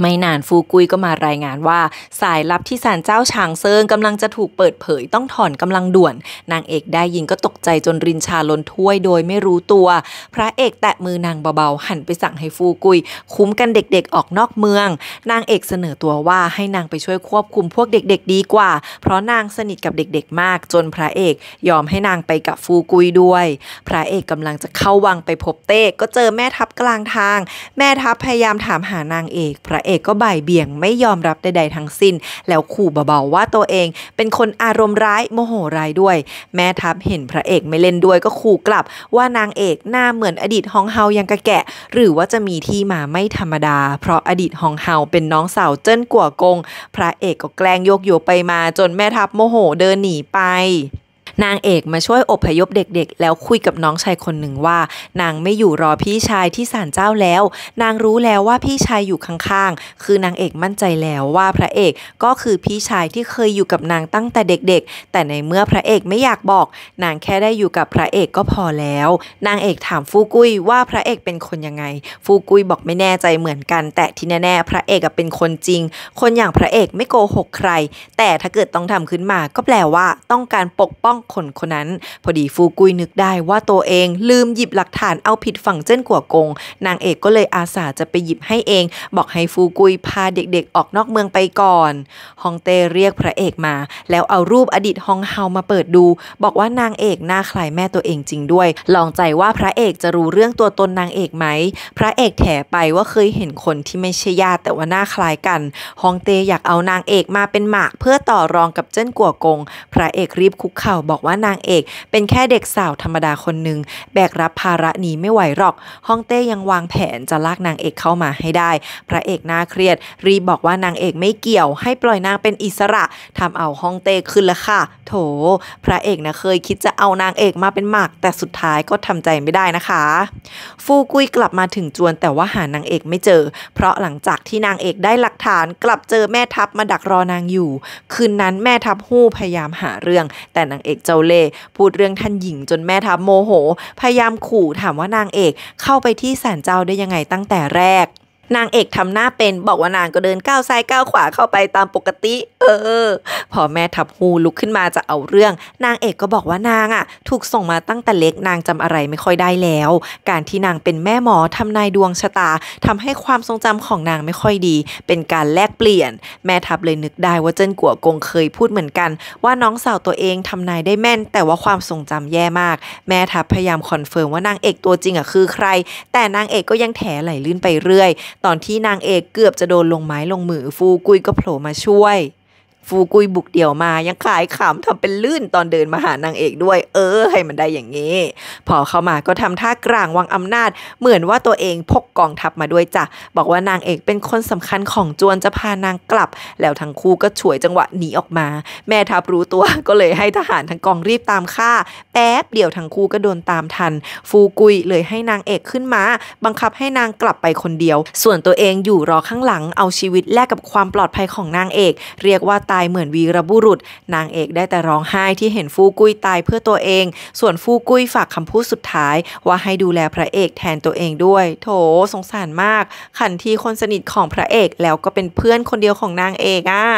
Speaker 1: ไม่นานฟูกุยก็มารายงานว่าสายลับที่สานเจ้า่างเซิงกำลังจะถูกเปิดเผยต้องถอนกำลังด่วน นางเอกได้ยินก็ตกใจจนรินชาลนถ้วยโดยไม่รู้ตัว พระเอกแตะมือนางเบาๆหันไปสั่งให้ฟูกุย คุ้มกันเด็กๆออกนอกเมือง นางเอกเสนอตัวว่าให้นางไปช่วยควบคุมพวกเด็กๆ ดีกว่าเพราะนางสนิทกับเด็กๆ มาก จนพระเอกยอมให้นางไปกับฟูกุยด้วย พระเอกกำลังจะเข้าวังไปพบเต้ก็เจอแม่ทัพกลางทาง แม่ทัพพยายามถามหานางเอกพระเอกก็บ่ายเบี่ยงไม่ยอมรับใดๆทั้งสิ้น แล้วขู่เบาๆว่าตัวเองเป็นคนอารมณ์ร้ายโมโหร้ายด้วย แม่ทัพเห็นพระเอกไม่เล่นด้วยก็ขู่กลับว่านางเอกหน้าเหมือนอดีตฮองเฮายังกระแกะ หรือว่าจะมีที่มาไม่ธรรมดา เพราะอดีตฮองเฮาเป็นน้องสาวเจิ้นกัวกง พระเอกก็แกล้งโยกโยไปมาจนแม่ทัพโมโหเดินหนีไปนางเอกมาช่วยอบพยพเด็กๆ แล้วคุยกับน้องชายคนหนึ่งว่านางไม่อยู่รอพี่ชายที่ศาลเจ้าแล้ว นางรู้แล้วว่าพี่ชายอยู่ข้างๆ คือนางเอกมั่นใจแล้วว่าพระเอกก็คือพี่ชายที่เคยอยู่กับนางตั้งแต่เด็กๆ แต่ในเมื่อพระเอกไม่อยากบอก นางแค่ได้อยู่กับพระเอกก็พอแล้ว นางเอกถามฟูกุยว่าพระเอกเป็นคนยังไง ฟูกุยบอกไม่แน่ใจเหมือนกันแต่ที่แน่ๆ พระเอกเป็นคนจริง คนอย่างพระเอกไม่โกหกใคร แต่ถ้าเกิดต้องทำขึ้นมาก็แปลว่าต้องการปกป้องคนคนนั้นพอดีฟูกุยนึกได้ว่าตัวเองลืมหยิบหลักฐานเอาผิดฝั่งเจิ้นกัวกง นางเอกก็เลยอาสาจะไปหยิบให้เอง บอกให้ฟูกุยพาเด็กๆออกนอกเมืองไปก่อนฮองเต้เรียกพระเอกมา แล้วเอารูปอดีตฮองเฮามาเปิดดู บอกว่านางเอกหน้าคล้ายแม่ตัวเองจริงด้วย ลองใจว่าพระเอกจะรู้เรื่องตัวตนนางเอกไหม พระเอกแถไปว่าเคยเห็นคนที่ไม่ใช่ญาติแต่ว่าหน้าคล้ายกันฮองเต้อยากเอานางเอกมาเป็นหมากเพื่อต่อรองกับเจิ้นกัวกง พระเอกรีบคุกเข่าบอกบอกว่านางเอกเป็นแค่เด็กสาวธรรมดาคนหนึ่งแบกรับภาระนี้ไม่ไหวหรอกฮ่องเต้ยังวางแผนจะลากนางเอกเข้ามาให้ได้ พระเอกน่าเครียด รีบบอกว่านางเอกไม่เกี่ยวให้ปล่อยนางเป็นอิสระ ทำเอาฮ่องเต้ขึ้นละค่ะโถ พระเอกนะเคยคิดจะเอานางเอกมาเป็นหมากแต่สุดท้ายก็ทำใจไม่ได้นะคะฟูกุยกลับมาถึงจวนแต่ว่าหานางเอกไม่เจอ เพราะหลังจากที่นางเอกได้หลักฐาน กลับเจอแม่ทัพมาดักรอนางอยู่คืนนั้นแม่ทัพฮู้พยายามหาเรื่องแต่นางเอกเจ้าเล่พูดเรื่องท่านหญิงจนแม่ทัพโมโห พยายามขู่ถามว่านางเอกเข้าไปที่ศาลเจ้าได้ยังไงตั้งแต่แรกนางเอกทำหน้าเป็นบอกว่านางก็เดินก้าวซ้ายก้าวขวาเข้าไปตามปกติ เออพอแม่ทับฮูลุกขึ้นมาจะเอาเรื่อง นางเอกก็บอกว่านางอะ่ะถูกส่งมาตั้งแต่เล็กนางจำอะไรไม่ค่อยได้แล้ว การที่นางเป็นแม่หมอทำนายดวงชะตาทำให้ความทรงจำของนางไม่ค่อยดี เป็นการแลกเปลี่ยน แม่ทับเลยนึกได้ว่าเจิ้นกัวกงเคยพูดเหมือนกัน ว่าน้องสาวตัวเองทำนายได้แม่น แต่ว่าความทรงจำแย่มาก แม่ทับพยายามคอนเฟิร์มว่านางเอกตัวจริงอะ่ะคือใคร แต่นางเอกก็ยังแถไหลลื่นไปเรื่อยตอนที่นางเอกเกือบจะโดนลงไม้ ลงมือฟูกุยก็โผล่มาช่วยฟูกุยบุกเดี่ยวมา ยังขายขำทำเป็นลื่นตอนเดินมาหานางเอกด้วย เออ ให้มันได้อย่างนี้ พอเข้ามาก็ทำท่ากลางวังอำนาจเหมือนว่าตัวเองพกกองทัพมาด้วยจ้ะบอกว่านางเอกเป็นคนสำคัญของจวนจะพานางกลับ แล้วทั้งคู่ก็ฉวยจังหวะหนีออกมา แม่ทัพรู้ตัวก็เลยให้ทหารทั้งกองรีบตามฆ่า แป๊บเดียวทั้งคู่ก็โดนตามทัน ฟูกุยเลยให้นางเอกขึ้นมาบังคับให้นางกลับไปคนเดียว ส่วนตัวเองอยู่รอข้างหลังเอาชีวิตแลกกับความปลอดภัยของนางเอก เรียกว่าตายเหมือนวีรบุรุษ นางเอกได้แต่ร้องไห้ที่เห็นฟูกุ้ยตายเพื่อตัวเอง ส่วนฟูกุ้ยฝากคำพูดสุดท้าย ว่าให้ดูแลพระเอกแทนตัวเองด้วย โถสงสารมาก ขันทีคนสนิทของพระเอกแล้วก็เป็นเพื่อนคนเดียวของนางเอกอะ่ะ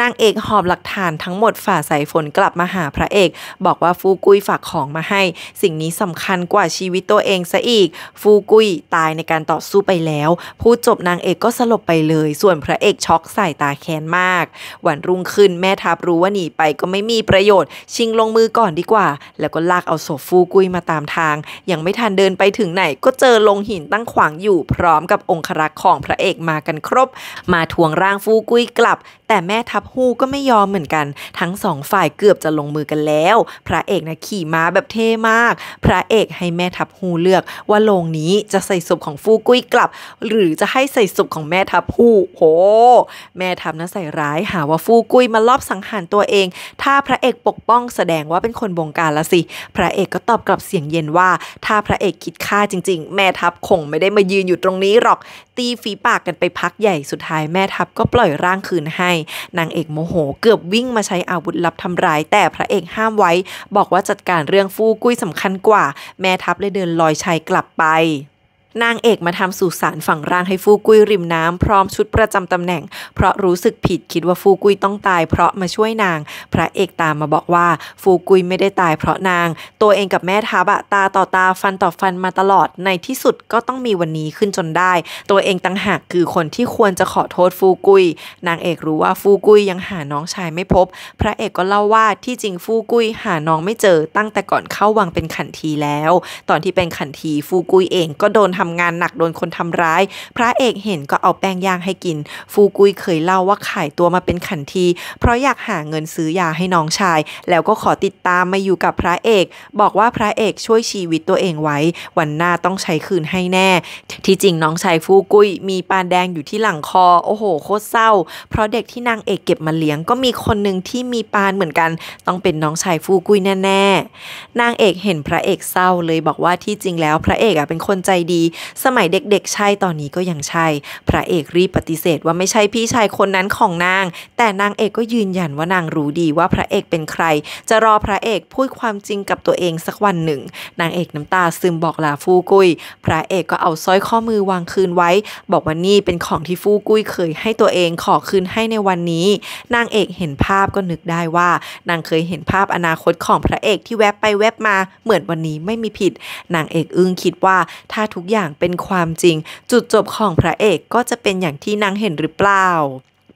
Speaker 1: นางเอกหอบหลักฐานทั้งหมดฝ่าสายฝนกลับมาหาพระเอก บอกว่าฟูกุยฝากของมาให้ สิ่งนี้สำคัญกว่าชีวิตตัวเองซะอีก ฟูกุยตายในการต่อสู้ไปแล้วพูดจบนางเอกก็สลบไปเลย ส่วนพระเอกช็อกใส่ตาแค้นมากวันรุ่งขึ้น แม่ทับรู้ว่าหนีไปก็ไม่มีประโยชน์ ชิงลงมือก่อนดีกว่าแล้วก็ลากเอาศพฟูกุยมาตามทาง ยังไม่ทันเดินไปถึงไหนก็เจอลงหินตั้งขวางอยู่พร้อมกับองครักษ์ของพระเอกมากันครบ มาทวงร่างฟูกุยกลับ แต่แม่ทับบฮูก็ไม่ยอมเหมือนกัน ทั้งสองฝ่ายเกือบจะลงมือกันแล้ว พระเอกนะขี่ม้าแบบเท่มาก พระเอกให้แม่ทับฮูเลือก ว่าโลงนี้จะใส่ศพของฟูกุ้ยกลับ หรือจะให้ใส่ศพของแม่ทับฮูโห แม่ทับนะใส่ร้ายหาว่าฟูกุ้ยมาลอบสังหารตัวเอง ถ้าพระเอกปกป้องแสดงว่าเป็นคนบงการละสิ พระเอกก็ตอบกลับเสียงเย็นว่า ถ้าพระเอกคิดฆ่าจริง ๆ แม่ทับคงไม่ได้มายืนอยู่ตรงนี้หรอก ตีฝีปากกันไปพักใหญ่สุดท้ายแม่ทับก็ปล่อยร่างคืนให้นางเอกโมโหเกือบวิ่งมาใช้อาวุธลับทำร้ายแต่พระเอกห้ามไว้ บอกว่าจัดการเรื่องฟูกุ้ยสำคัญกว่าแม่ทัพเลยเดินลอยชายกลับไปนางเอกมาทำสุสานฝังร่างให้ฟูกุ้ยริมน้ำพร้อมชุดประจำตำแหน่งเพราะรู้สึกผิดคิดว่าฟูกุ้ยต้องตายเพราะมาช่วยนาง พระเอกตามมาบอกว่าฟูกุ้ยไม่ได้ตายเพราะนาง ตัวเองกับแม่ทับะตาต่อตา ฟันต่อฟันมาตลอดในที่สุดก็ต้องมีวันนี้ขึ้นจนได้ ตัวเองต่างหากคือคนที่ควรจะขอโทษฟูกุ้ยนางเอกรู้ว่าฟูกุ้ยยังหาน้องชายไม่พบ พระเอกก็เล่าว่าที่จริงฟูกุ้ยหาน้องไม่เจอตั้งแต่ก่อนเข้าวังเป็นขันทีแล้วตอนที่เป็นขันทีฟูกุ้ยเองก็โดนททำงานหนักโดนคนทำร้าย พระเอกเห็นก็เอาแป้งย่างให้กิน ฟูกุยเคยเล่าว่าขายตัวมาเป็นขันที เพราะอยากหาเงินซื้อยาให้น้องชาย แล้วก็ขอติดตามมาอยู่กับพระเอก บอกว่าพระเอกช่วยชีวิตตัวเองไว้ วันหน้าต้องใช้คืนให้แน่ ที่จริงน้องชายฟูกุยมีปานแดงอยู่ที่หลังคอโอ้โหโคตรเศร้า เพราะเด็กที่นางเอกเก็บมาเลี้ยงก็มีคนหนึ่งที่มีปานเหมือนกันต้องเป็นน้องชายฟูกุยแน่ๆนางเอกเห็นพระเอกเศร้าเลยบอกว่าที่จริงแล้วพระเอกอ่ะเป็นคนใจดีสมัยเด็กๆ ใช่ ตอนนี้ก็ยังใช่ พระเอกรีบปฏิเสธว่าไม่ใช่พี่ชายคนนั้นของนาง แต่นางเอกก็ยืนยันว่านางรู้ดีว่าพระเอกเป็นใคร จะรอพระเอกพูดความจริงกับตัวเองสักวันหนึ่ง นางเอกน้ำตาซึมบอกลาฟูกุยพระเอกก็เอาสร้อยข้อมือวางคืนไว้ บอกว่านี่เป็นของที่ฟูกุยเคยให้ตัวเองขอคืนให้ในวันนี้ นางเอกเห็นภาพก็นึกได้ว่า นางเคยเห็นภาพอนาคตของพระเอกที่แวบไปแวบมา เหมือนวันนี้ไม่มีผิด นางเอกอึ้งคิดว่าถ้าทุกอย่างางเป็นความจริงจุดจบของพระเอกก็จะเป็นอย่างที่นางเห็นหรือเปล่า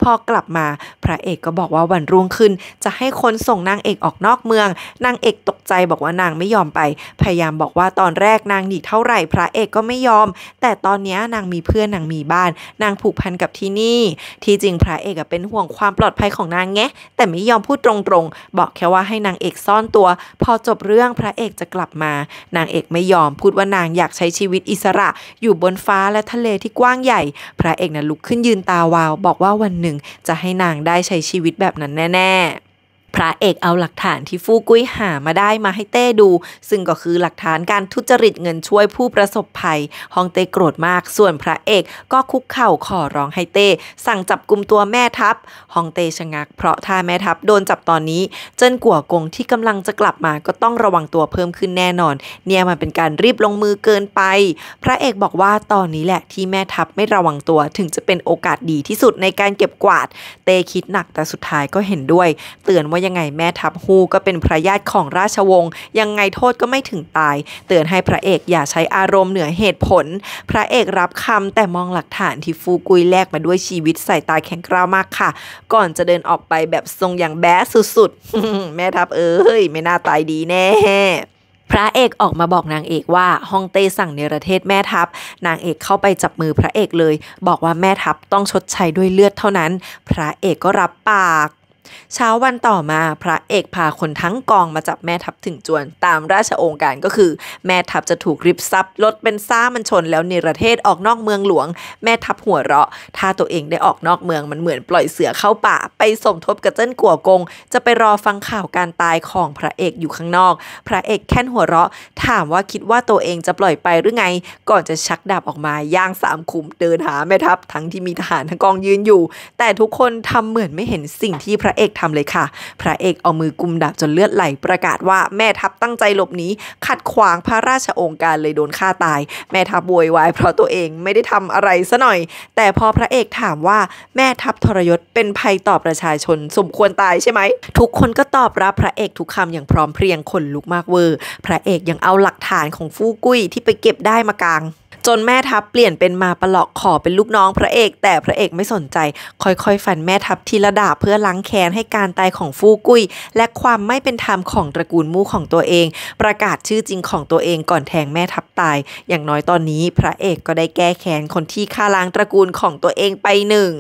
Speaker 1: พอกลับมาพระเอกก็บอกว่าวันรุ่งขึ้นจะให้คนส่งนางเอกออกนอกเมืองนางเอกตกใจบอกว่านางไม่ยอมไป พยายามบอกว่าตอนแรกนางหนีเท่าไหร่ พระเอกก็ไม่ยอม แต่ตอนนี้นางมีเพื่อนนางมีบ้าน นางผูกพันกับที่นี่ ที่จริงพระเอกเป็นห่วงความปลอดภัยของนางแงะแต่ไม่ยอมพูดตรงๆบอกแค่ว่าให้นางเอกซ่อนตัว พอจบเรื่องพระเอกจะกลับมา นางเอกไม่ยอม พูดว่านางอยากใช้ชีวิตอิสระ อยู่บนฟ้าและทะเลที่กว้างใหญ่ พระเอกนะ่ะลุกขึ้นยืนตาวาวบอกว่าวันหนึ่ง จะให้นางได้ใช้ชีวิตแบบนั้นแน่ ๆพระเอกเอาหลักฐานที่ฟู่กุ้ยหามาได้มาให้เต้ดู ซึ่งก็คือหลักฐานการทุจริตเงินช่วยผู้ประสบภัยฮองเต้โกรธมาก ส่วนพระเอกก็คุกเข่าขอร้องให้เต้สั่งจับกลุ่มตัวแม่ทัพฮองเต้ชะงักเพราะถ้าแม่ทัพโดนจับตอนนี้เจิ้นกัวกงที่กำลังจะกลับมาก็ต้องระวังตัวเพิ่มขึ้นแน่นอน เนี่ยมันเป็นการรีบลงมือเกินไป พระเอกบอกว่าตอนนี้แหละที่แม่ทัพไม่ระวังตัวถึงจะเป็นโอกาสดีที่สุดในการเก็บกวาด เต้คิดหนักแต่สุดท้ายก็เห็นด้วย เตือนว่ายังไงแม่ทัพฮูก็เป็นพระญาติของราชวงศ์ยังไงโทษก็ไม่ถึงตาย เตือนให้พระเอกอย่าใช้อารมณ์เหนือเหตุผล พระเอกรับคำแต่มองหลักฐานที่ฟูกุยแลกมาด้วยชีวิตใส่ตาแข็งกร้าวมากค่ะ ก่อนจะเดินออกไปแบบทรงอย่างแบ๊สุดๆแม่ทัพเอ้ย ไม่น่าตายดีแน่พระเอกออกมาบอกนางเอกว่าฮองเต้สั่งเนรเทศแม่ทัพนางเอกเข้าไปจับมือพระเอกเลย บอกว่าแม่ทัพต้องชดใช้ด้วยเลือดเท่านั้น พระเอกก็รับปากเช้าวันต่อมาพระเอกพาคนทั้งกองมาจับแม่ทัพถึงจวน ตามราชองค์การก็คือ แม่ทัพจะถูกริบซับลดเป็นซ่ามันชนแล้วในประเทศออกนอกเมืองหลวง แม่ทัพหัวเราะ ถ้าตัวเองได้ออกนอกเมืองมันเหมือนปล่อยเสือเข้าป่าไปสมทบกับเจ้นกัวกง จะไปรอฟังข่าวการตายของพระเอกอยู่ข้างนอก พระเอกแค่นหัวเราะ ถามว่าคิดว่าตัวเองจะปล่อยไปหรือไง ก่อนจะชักดาบออกมาย่างสามขุมเดินหาแม่ทัพทั้งที่มีทหารทั้งกองยืนอยู่ แต่ทุกคนทำเหมือนไม่เห็นสิ่งที่พระเอกทำเลยค่ะ พระเอกเอามือกุมดาบจนเลือดไหลประกาศว่าแม่ทัพตั้งใจหลบหนีขัดขวางพระราชองค์การเลยโดนฆ่าตาย แม่ทัพบวยวายเพราะตัวเองไม่ได้ทำอะไรซะหน่อย แต่พอพระเอกถามว่า แม่ทัพทรยศเป็นภัยต่อประชาชน สมควรตายใช่ไหม ทุกคนก็ตอบรับพระเอกทุกคำอย่างพร้อมเพรียงขนลุกมากเวอร์ พระเอกยังเอาหลักฐานของฟู่กุ้ยที่ไปเก็บได้มากางจนแม่ทัพเปลี่ยนเป็นมาประหลอก ขอเป็นลูกน้องพระเอกแต่พระเอกไม่สนใจ ค่อยๆ ฝันแม่ทัพทีละดาบ เพื่อล้างแค้นให้การตายของฟูกุยและความไม่เป็นธรรมของตระกูลมู่ของตัวเอง ประกาศชื่อจริงของตัวเองก่อนแทงแม่ทัพตาย อย่างน้อยตอนนี้ พระเอกก็ได้แก้แค้นคนที่ฆ่าล้างตระกูลของตัวเองไปหนึ่ง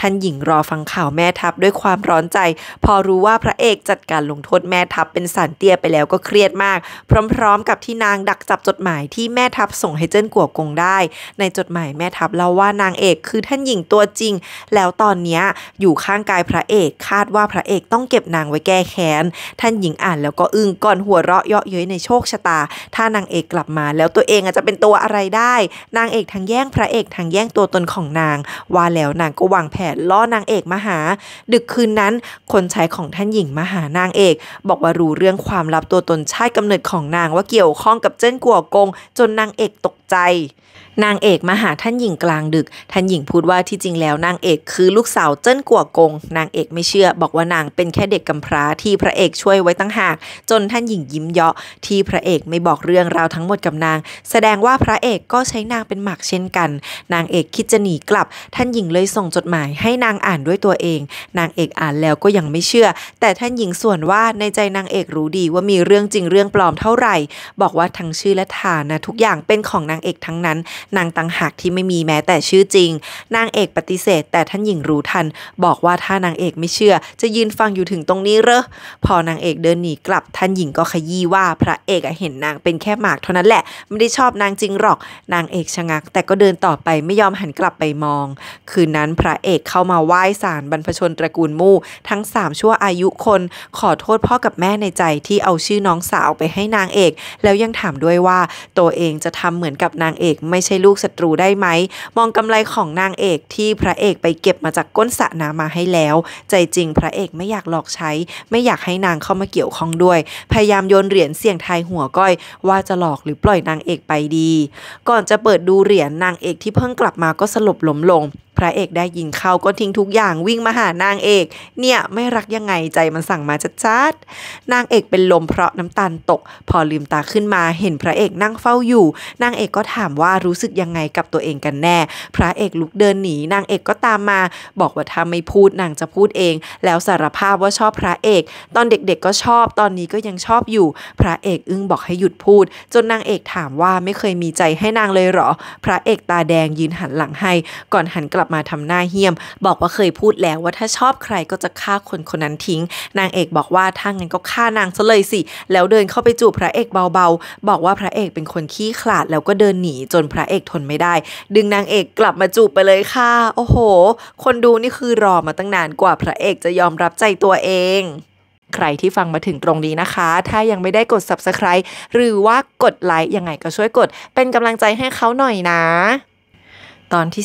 Speaker 1: ท่านหญิงรอฟังข่าวแม่ทัพด้วยความร้อนใจ พอรู้ว่าพระเอกจัดการลงโทษแม่ทัพเป็นสันเตียไปแล้วก็เครียดมาก พร้อมๆ กับที่นางดักจับจดหมายที่แม่ทัพส่งให้เจิ้นกัวกงได้ในจดหมายแม่ทัพเล่าว่านางเอกคือท่านหญิงตัวจริง แล้วตอนนี้อยู่ข้างกายพระเอก คาดว่าพระเอกต้องเก็บนางไว้แก้แค้นท่านหญิงอ่านแล้วก็อึ้งก่อนหัวเราะเยาะเย้ยในโชคชะตา ถ้านางเอกกลับมาแล้วตัวเองอาจจะเป็นตัวอะไรได้ นางเอกทั้งแย่งพระเอกทั้งแย่งตัวตนของนาง ว่าแล้วนางก็วางแผนล่อนางเอกมาหา ดึกคืนนั้นคนใช้ของท่านหญิงมาหานางเอก บอกว่ารู้เรื่องความลับตัวตนชายกำเนิดของนางว่าเกี่ยวข้องกับเจ้นกัวกง จนนางเอกตกใจนางเอกมาหาท่านหญิงกลางดึก ท่านหญิงพูดว่าที่จริงแล้วนางเอกคือลูกสาวเจิ้นกัวกง นางเอกไม่เชื่อบอกว่านางเป็นแค่เด็กกำพร้าที่พระเอกช่วยไว้ตั้งหาก จนท่านหญิงยิ้มเยาะที่พระเอกไม่บอกเรื่องราวทั้งหมดกับนาง แสดงว่าพระเอกก็ใช้นางเป็นหมักเช่นกัน นางเอกคิดจะหนีกลับ ท่านหญิงเลยส่งจดหมายให้นางอ่านด้วยตัวเอง นางเอกอ่านแล้วก็ยังไม่เชื่อ แต่ท่านหญิงส่วนว่าในใจนางเอกรู้ดีว่ามีเรื่องจริงเรื่องปลอมเท่าไหร่ บอกว่าทั้งชื่อและฐานะทุกอย่างเป็นของนางเอกทั้งนั้นนางตังหักที่ไม่มีแม้แต่ชื่อจริง นางเอกปฏิเสธ แต่ท่านหญิงรู้ทัน บอกว่าถ้านางเอกไม่เชื่อ จะยืนฟังอยู่ถึงตรงนี้เหรอพอนางเอกเดินหนีกลับ ท่านหญิงก็ขยี้ว่าพระเอกเห็นนางเป็นแค่หมาก เท่านั้นแหละ ไม่ได้ชอบนางจริงหรอก นางเอกชะงัก แต่ก็เดินต่อไปไม่ยอมหันกลับไปมอง คืนนั้นพระเอกเข้ามาไหว้ศาลบรรพชนตระกูลมู่ทั้งสามชั่วอายุคนขอโทษพ่อกับแม่ในใจที่เอาชื่อน้องสาวไปให้นางเอก แล้วยังถามด้วยว่าตัวเองจะทำเหมือนกับนางเอกไม่ใช่ช่ลูกศัตรูได้ไหมมองกำไรของนางเอกที่พระเอกไปเก็บมาจากก้นสระน้ำมาให้แล้ว ใจจริง พระเอกไม่อยากหลอกใช้ ไม่อยากให้นางเข้ามาเกี่ยวข้องด้วย พยายามโยนเหรียญเสี่ยงทายหัวก้อยว่าจะหลอกหรือปล่อยนางเอกไปดี ก่อนจะเปิดดูเหรียญนางเอกที่เพิ่งกลับมาก็สลบล้มลงระเอกได้ยินเขาก็ทิ้งทุกอย่างวิ่งมาหานางเอก เนี่ยไม่รักยังไงใจมันสั่งมาชัดๆนางเอกเป็นลมเพราะน้ำตาลตก พอลืมตาขึ้นมา เห็นพระเอกนั่งเฝ้าอยู่นางเอกก็ถามว่ารู้สึกยังไงกับตัวเองกันแน่ พระเอกลุกเดินหนีนางเอกก็ตามมา บอกว่าถ้าไม่พูดนางจะพูดเองแล้วสารภาพว่าชอบพระเอก ตอนเด็กๆก็ชอบตอนนี้ก็ยังชอบอยู่ พระเอกอึ้งบอกให้หยุดพูด จนนางเอกถามว่าไม่เคยมีใจให้นางเลยหรอพระเอกตาแดงยืนหันหลังให้ ก่อนหันกลับมาทำหน้าเหี้ยม บอกว่าเคยพูดแล้วว่าถ้าชอบใครก็จะฆ่าคนคนนั้นทิ้ง นางเอกบอกว่าถ้างั้นก็ฆ่านางซะเลยสิ แล้วเดินเข้าไปจูบพระเอกเบาๆ บอกว่าพระเอกเป็นคนขี้ขลาดแล้วก็เดินหนีจนพระเอกทนไม่ได้ ดึงนางเอกกลับมาจูบไปเลยค่ะโอ้โห คนดูนี่คือรอมาตั้งนานกว่าพระเอกจะยอมรับใจตัวเอง ใครที่ฟังมาถึงตรงนี้นะคะ ถ้ายังไม่ได้กด subscribe หรือว่ากดไลค์ยังไงก็ช่วยกด เป็นกำลังใจให้เขาหน่อยนะตอนที่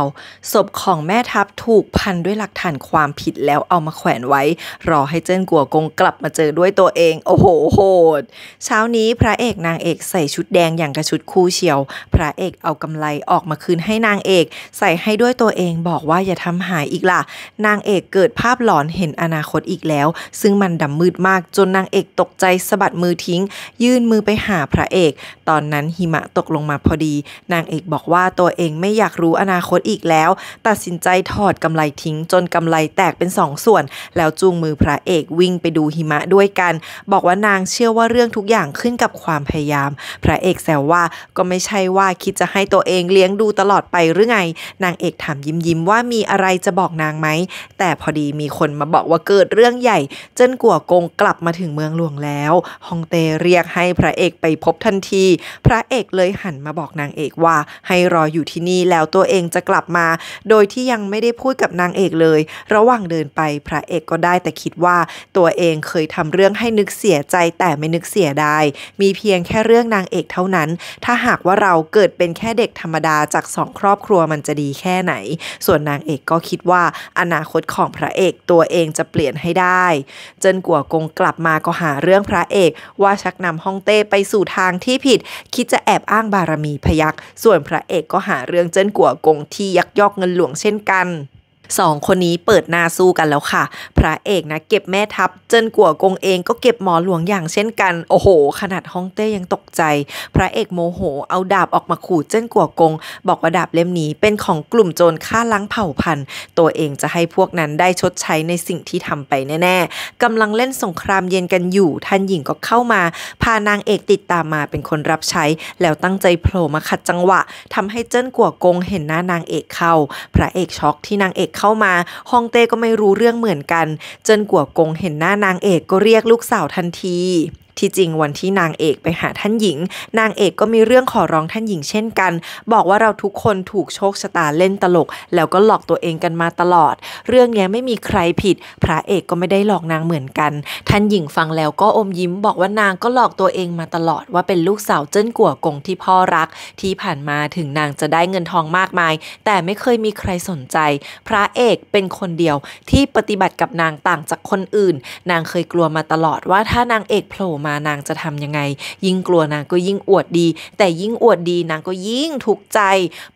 Speaker 1: 19 ศพของแม่ทัพถูกพันด้วยหลักฐานความผิดแล้วเอามาแขวนไว้ รอให้เจิ้นกัวกงกลับมาเจอด้วยตัวเอง โอ้โหโหดเช้านี้พระเอกนางเอกใส่ชุดแดงอย่างกระชุดคู่เชียว พระเอกเอากำไรออกมาคืนให้นางเอก ใส่ให้ด้วยตัวเองบอกว่าอย่าทำหายอีกล่ะ นางเอกเกิดภาพหลอนเห็นอนาคตอีกแล้ว ซึ่งมันดามืดมากจนนางเอกตกใจสะบัดมือทิ้ง ยื่นมือไปหาพระเอก ตอนนั้นหิมะตกลงมาพอดี นางเอกบอกว่าตัวเองไม่อยากอยากรู้อนาคตอีกแล้ว ตัดสินใจถอดกำไลทิ้ง จนกำไลแตกเป็นสองส่วน แล้วจูงมือพระเอกวิ่งไปดูหิมะด้วยกัน บอกว่านางเชื่อว่าเรื่องทุกอย่างขึ้นกับความพยายาม พระเอกแซวว่าก็ไม่ใช่ว่าคิดจะให้ตัวเองเลี้ยงดูตลอดไปหรือไง นางเอกถามยิ้มยิ้มว่ามีอะไรจะบอกนางไหม แต่พอดีมีคนมาบอกว่าเกิดเรื่องใหญ่ เจิ้นกัวกงกลับมาถึงเมืองหลวงแล้วฮองเตเรียกให้พระเอกไปพบทันที พระเอกเลยหันมาบอกนางเอกว่าให้รออยู่ที่นี่แล้วตัวเองจะกลับมาโดยที่ยังไม่ได้พูดกับนางเอกเลย ระหว่างเดินไปพระเอกก็ได้แต่คิดว่าตัวเองเคยทำเรื่องให้นึกเสียใจแต่ไม่นึกเสียได้มีเพียงแค่เรื่องนางเอกเท่านั้น ถ้าหากว่าเราเกิดเป็นแค่เด็กธรรมดาจากสองครอบครัวมันจะดีแค่ไหน ส่วนนางเอกก็คิดว่า อนาคตของพระเอกตัวเองจะเปลี่ยนให้ได้เจนกัวกงกลับมาก็หาเรื่องพระเอก ว่าชักนำฮ่องเต้ไปสู่ทางที่ผิด คิดจะแอบอ้างบารมีพยักส่วนพระเอกก็หาเรื่องเจิ้นกัวกงที่ยักยอกเงินหลวงเช่นกันสองคนนี้เปิดหน้าสู้กันแล้วค่ะ พระเอกนะเก็บแม่ทัพ เจิ้นกัวกงเองก็เก็บหมอหลวงอย่างเช่นกัน โอ้โห ขนาดฮ่องเต้ยังตกใจ พระเอกโมโห เอาดาบออกมาขู่เจิ้นกัวกง บอกว่าดาบเล่มนี้เป็นของกลุ่มโจรฆ่าล้างเผ่าพันธุ์ ตัวเองจะให้พวกนั้นได้ชดใช้ในสิ่งที่ทำไปแน่ ๆ กำลังเล่นสงครามเย็นกันอยู่ ท่านหญิงก็เข้ามา พานางเอกติดตามมาเป็นคนรับใช้ แล้วตั้งใจโผล่มาขัดจังหวะ ทำให้เจิ้นกัวกงเห็นหน้านางเอกเข้า พระเอกช็อกที่นางเอกเข้ามาฮ่องเต้ก็ไม่รู้เรื่องเหมือนกัน จนกัวกงเห็นหน้านางเอกก็เรียกลูกสาวทันทีที่จริงวันที่นางเอกไปหาท่านหญิง นางเอกก็มีเรื่องขอร้องท่านหญิงเช่นกัน บอกว่าเราทุกคนถูกโชคชะตาเล่นตลก แล้วก็หลอกตัวเองกันมาตลอด เรื่องนี้ไม่มีใครผิด พระเอกก็ไม่ได้หลอกนางเหมือนกัน ท่านหญิงฟังแล้วก็อมยิ้มบอกว่านางก็หลอกตัวเองมาตลอดว่าเป็นลูกสาวเจิ้นกัวกงที่พ่อรักที่ผ่านมาถึงนางจะได้เงินทองมากมาย แต่ไม่เคยมีใครสนใจ พระเอกเป็นคนเดียวที่ปฏิบัติกับนางต่างจากคนอื่น นางเคยกลัวมาตลอดว่าถ้านางเอกโผล่มานางจะทำยังไง ยิ่งกลัวนางก็ยิ่งอวดดี แต่ยิ่งอวดดีนางก็ยิ่งทุกข์ใจ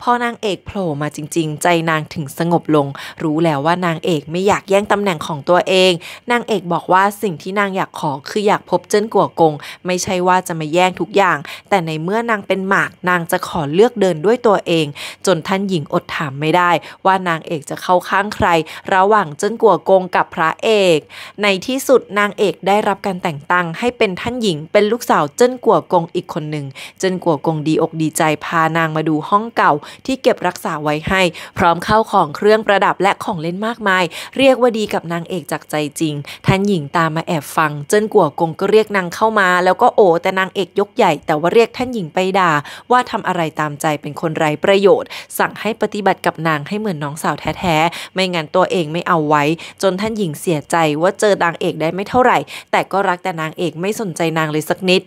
Speaker 1: พอนางเอกโผล่มาจริง ๆ ใจนางถึงสงบลง รู้แล้วว่านางเอกไม่อยากแย่งตำแหน่งของตัวเอง นางเอกบอกว่าสิ่งที่นางอยากขอคืออยากพบเจิ้นกัวกง ไม่ใช่ว่าจะมาแย่งทุกอย่าง แต่ในเมื่อนางเป็นหมากนางจะขอเลือกเดินด้วยตัวเอง จนท่านหญิงอดถามไม่ได้ ว่านางเอกจะเข้าข้างใคร ระหว่างเจิ้นกัวกงกับพระเอก ในที่สุดนางเอกได้รับการแต่งตั้งให้เป็นท่านหญิงเป็นลูกสาวเจิ้นกัวกงอีกคนหนึ่ง เจิ้นกัวกงดีอกดีใจพานางมาดูห้องเก่า ที่เก็บรักษาไว้ให้ พร้อมเข้าของเครื่องประดับและของเล่นมากมาย เรียกว่าดีกับนางเอกจากใจจริง ท่านหญิงตามมาแอบฟัง เจิ้นกัวกงก็เรียกนางเข้ามา แล้วก็โอแต่นางเอกยกใหญ่ แต่ว่าเรียกท่านหญิงไปด่า ว่าทำอะไรตามใจเป็นคนไร้ประโยชน์ สั่งให้ปฏิบัติกับนางให้เหมือนน้องสาวแท้ๆ ไม่งั้นตัวเองไม่เอาไว้ จนท่านหญิงเสียใจว่าเจอนางเอกได้ไม่เท่าไหร่ แต่ก็รักแต่นางเอกไม่สนนใจนางเลยสักนิด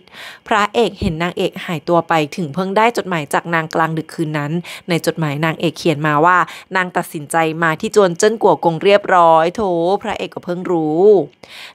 Speaker 1: พระเอกเห็นนางเอกหายตัวไปถึงเพิ่งได้จดหมายจากนางกลางดึกคืนนั้น ในจดหมาย นางเอกเขียนมาว่า นางตัดสินใจมาที่จวนเจิ้นกัวกงเรียบร้อยโถพระเอกก็เพิ่งรู้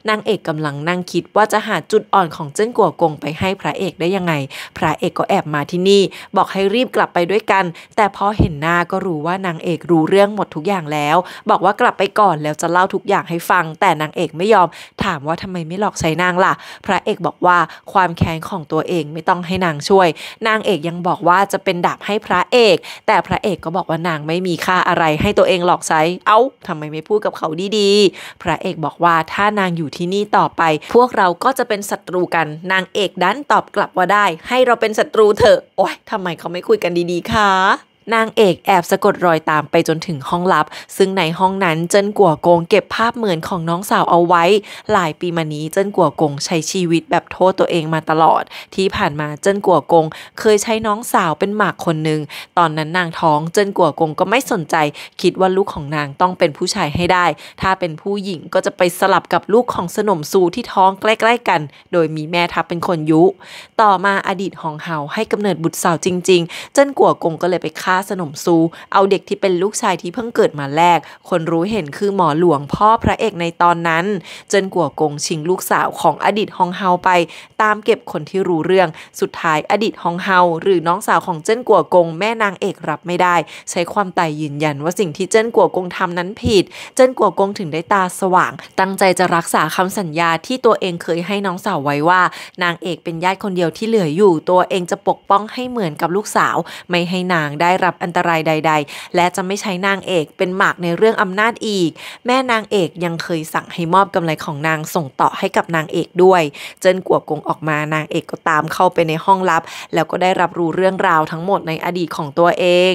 Speaker 1: นางเอกกำลังนั่งคิดว่าจะหาจุดอ่อนของเจิ้นกัวกงไปให้พระเอกได้ยังไง พระเอกก็แอบมาที่นี่บอกให้รีบกลับไปด้วยกัน แต่พอเห็นหน้าก็รู้ว่านางเอกรู้เรื่องหมดทุกอย่างแล้ว บอกว่ากลับไปก่อนแล้วจะเล่าทุกอย่างให้ฟัง แต่นางเอกไม่ยอม ถามว่าทำไมไม่หลอกใช้นางล่ะ พระเอกกบอกว่าความแค้นของตัวเองไม่ต้องให้นางช่วย นางเอกยังบอกว่าจะเป็นดาบให้พระเอก แต่พระเอกก็บอกว่านางไม่มีค่าอะไรให้ตัวเองหลอกใช้เอา้าทำไมไม่พูดกับเขาดีๆ พระเอกบอกว่าถ้านางอยู่ที่นี่ต่อไป พวกเราก็จะเป็นศัตรูกัน นางเอกดันตอบกลับว่าได้ ให้เราเป็นศัตรูเถอะโอ๊ยทำไมเขาไม่คุยกันดีๆคะนางเอกแอบสะกดรอยตามไปจนถึงห้องลับ ซึ่งในห้องนั้นเจินกัวกงเก็บภาพเหมือนของน้องสาวเอาไว้ หลายปีมานี้เจินกัวกงใช้ชีวิตแบบโทษตัวเองมาตลอด ที่ผ่านมาเจินกัวกงเคยใช้น้องสาวเป็นหมากคนหนึ่ง ตอนนั้นนางท้องเจินกัวกงก็ไม่สนใจคิดว่าลูกของนางต้องเป็นผู้ชายให้ได้ ถ้าเป็นผู้หญิงก็จะไปสลับกับลูกของสนมซูที่ท้องใกล้ๆกัน โดยมีแม่ทับเป็นคนยุ ต่อมาอดีตหองเฮาให้กำเนิดบุตรสาวจริงๆ เจินกัวกงก็เลยไปฆ่าสนมซูเอาเด็กที่เป็นลูกชายที่เพิ่งเกิดมาแรก คนรู้เห็นคือหมอหลวงพ่อพระเอกในตอนนั้น เจนกัวกงชิงลูกสาวของอดีตฮองเฮาไป ตามเก็บคนที่รู้เรื่องสุดท้ายอดีตฮองเฮาหรือน้องสาวของเจินกัวกงแม่นางเอกรับไม่ได้ ใช้ความไต่ยยืนยันว่าสิ่งที่เจินกัวกงทำนั้นผิด เจินกัวกงถึงได้ตาสว่าง ตั้งใจจะรักษาคำสัญญาที่ตัวเองเคยให้น้องสาวไว้ว่า นางเอกเป็นญาติคนเดียวที่เหลืออยู่ ตัวเองจะปกป้องให้เหมือนกับลูกสาวไม่ให้นางได้รับับอันตรายใดๆ และจะไม่ใช้นางเอกเป็นหมากในเรื่องอำนาจอีก แม่นางเอกยังเคยสั่งให้มอบกำไรของนางส่งต่อให้กับนางเอกด้วย เจินกัวกงออกมานางเอกก็ตามเข้าไปในห้องลับ แล้วก็ได้รับรู้เรื่องราวทั้งหมดในอดีตของตัวเอง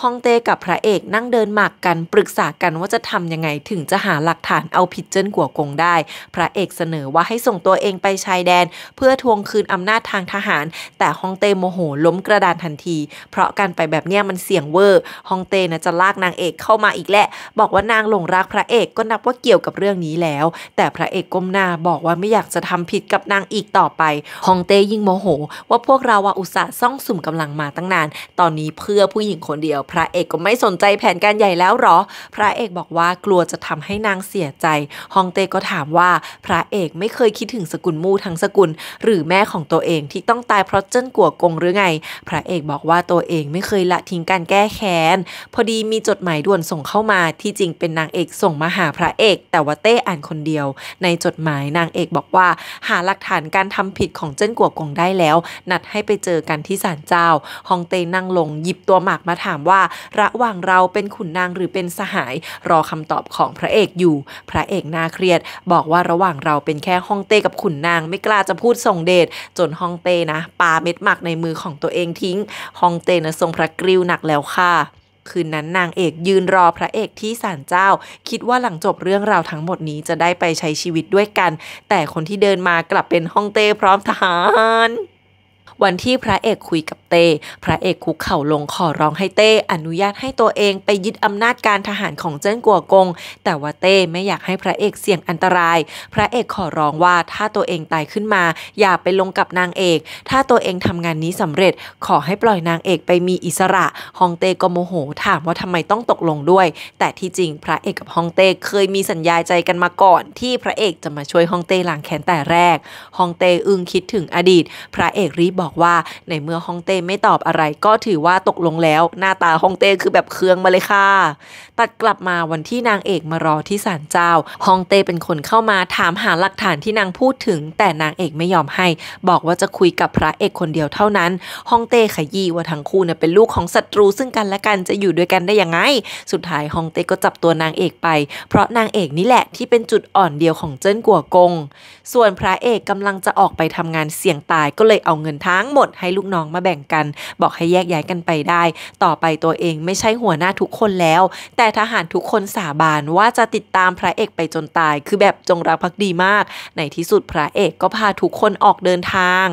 Speaker 1: ฮองเต้กับพระเอกนั่งเดินหมากกันปรึกษากันว่าจะทำยังไงถึงจะหาหลักฐานเอาผิดเจินกัวกงได้ พระเอกเสนอว่าให้ส่งตัวเองไปชายแดน เพื่อทวงคืนอำนาจทางทหาร แต่ฮองเต้โมโหล้มกระดานทันทีเพราะการไปแบบเนี้ยี่ยมันเสี่ยงเวอร์ฮองเต้นะ จะลากนางเอกเข้ามาอีกแหละ บอกว่านางหลงรักพระเอกก็นับว่าเกี่ยวกับเรื่องนี้แล้ว แต่พระเอกก้มหน้า บอกว่าไม่อยากจะทำผิดกับนางอีกต่อไป ฮองเต้ยิ่งโมโห ว่าพวกเราว่าอุตส่าห์ซ่องสุ่มกำลังมาตั้งนาน ตอนนี้เพื่อผู้หญิงคนเดียว พระเอกก็ไม่สนใจแผนการใหญ่แล้วหรอ พระเอกบอกว่ากลัวจะทำให้นางเสียใจ ฮองเต้ก็ถามว่าพระเอกไม่เคยคิดถึงสกุลมู่ทั้งสกุล หรือแม่ของตัวเองที่ต้องตายเพราะเจิ้นกัวกงหรือไง พระเอกบอกว่าตัวเองไม่เคยละทิ้งการแก้แค้นพอดีมีจดหมายด่วนส่งเข้ามาที่จริงเป็นนางเอกส่งมาหาพระเอกแต่ว่าเต้อ่านคนเดียว ในจดหมายนางเอกบอกว่า หาหลักฐานการทำผิดของเจิ้นกัวกงได้แล้ว นัดให้ไปเจอกันที่ศาลเจ้าฮองเต้นั่งลง หยิบตัวหมากมาถามว่า ระหว่างเราเป็นขุนนางหรือเป็นสหาย รอคำตอบของพระเอกอยู่ พระเอกน่าเครียดบอกว่าระหว่างเราเป็นแค่ฮองเต้กับขุนนางไม่กล้าจะพูดส่งเดชจนฮองเต้นะปาเม็ดหมากในมือของตัวเองทิ้งฮองเต้นะทรงพระกรีริวหนักแล้วค่ะ คืนนั้นนางเอกยืนรอพระเอกที่ศาลเจ้า คิดว่าหลังจบเรื่องราวทั้งหมดนี้จะได้ไปใช้ชีวิตด้วยกัน แต่คนที่เดินมากลับเป็นฮ่องเต้พร้อมทหารวันที่พระเอกคุยกับเต้ พระเอกคุกเข่าลงขอร้องให้เต้ อนุญาตให้ตัวเองไปยึดอำนาจการทหารของเจิ้นกัวกง แต่ว่าเต้ไม่อยากให้พระเอกเสี่ยงอันตราย พระเอกขอร้องว่าถ้าตัวเองตายขึ้นมา อย่าไปลงกับนางเอก ถ้าตัวเองทำงานนี้สำเร็จขอให้ปล่อยนางเอกไปมีอิสระฮองเต้ก็โมโหถามว่าทำไมต้องตกลงด้วย แต่ที่จริง พระเอกกับฮองเต้เคยมีสัญญาใจกันมาก่อน ที่พระเอกจะมาช่วยฮองเต้ล้างแค้นแต่แรกฮองเต้อึ้งคิดถึงอดีต พระเอกรีบบอกอกว่าในเมื่อฮ่องเต้ไม่ตอบอะไรก็ถือว่าตกลงแล้ว หน้าตาฮ่องเต้คือแบบเคืองมาเลยค่ะตัดกลับมาวันที่นางเอกมารอที่ศาลเจ้าฮ่องเต้เป็นคนเข้ามาถามหาหลักฐานที่นางพูดถึง แต่นางเอกไม่ยอมให้ บอกว่าจะคุยกับพระเอกคนเดียวเท่านั้นฮ่องเต้ขยี้ว่าทั้งคู่เนี่ยเป็นลูกของศัตรูซึ่งกันและกันจะอยู่ด้วยกันได้ยังไง สุดท้ายฮ่องเต้ก็จับตัวนางเอกไปเพราะนางเอกนี่แหละ ที่เป็นจุดอ่อนเดียวของเจิ้นกัวกง ส่วนพระเอกกำลังจะออกไปทำงานเสี่ยงตายก็เลยเอาเงินท่ทั้งหมดให้ลูกน้องมาแบ่งกัน บอกให้แยกย้ายกันไปได้ ต่อไปตัวเองไม่ใช่หัวหน้าทุกคนแล้ว แต่ทหารทุกคนสาบานว่าจะติดตามพระเอกไปจนตาย คือแบบจงรักภักดีมาก ในที่สุดพระเอกก็พาทุกคนออกเดินทาง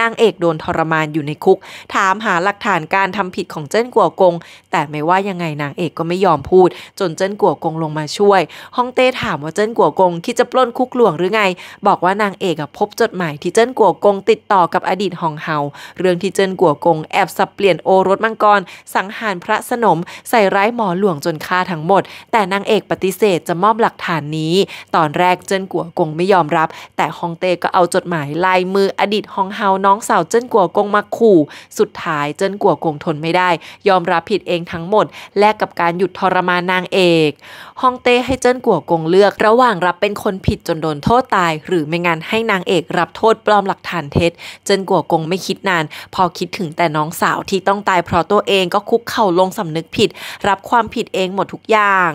Speaker 1: นางเอกโดนทรมานอยู่ในคุก ถามหาหลักฐานการทำผิดของเจิ้นกัวกง แต่ไม่ว่ายังไงนางเอกก็ไม่ยอมพูด จนเจิ้นกัวกงลงมาช่วยฮ่องเต้ถามว่าเจิ้นกัวกงคิดจะปล้นคุกหลวงหรือไง บอกว่านางเอกพบจดหมายที่เจิ้นกัวกงติดต่อกับอดีตหองเฮาเรื่องที่เจิ้นกัวกงแอบสับเปลี่ยนโอรสมังกร สังหารพระสนมใส่ร้ายหมอหลวงจนฆ่าทั้งหมด แต่นางเอกปฏิเสธจะมอบหลักฐานนี้ ตอนแรกเจิ้นกัวกงไม่ยอมรับ แต่ฮ่องเต้ก็เอาจดหมายลายมืออดีตหองเฮาน้องสาวเจิ้นกัวกงมาขู่ สุดท้ายเจิ้นกัวกงทนไม่ได้ ยอมรับผิดเองทั้งหมด แลกกับการหยุดทรมานนางเอกฮองเต้ให้เจิ้นกัวกงเลือก ระหว่างรับเป็นคนผิดจนโดนโทษตาย หรือไม่งั้นให้นางเอกรับโทษปลอมหลักฐานเท็จ เจิ้นกัวกงไม่คิดนาน พอคิดถึงแต่น้องสาวที่ต้องตายเพราะตัวเองก็คุกเข่าลงสำนึกผิดรับความผิดเองหมดทุกอย่าง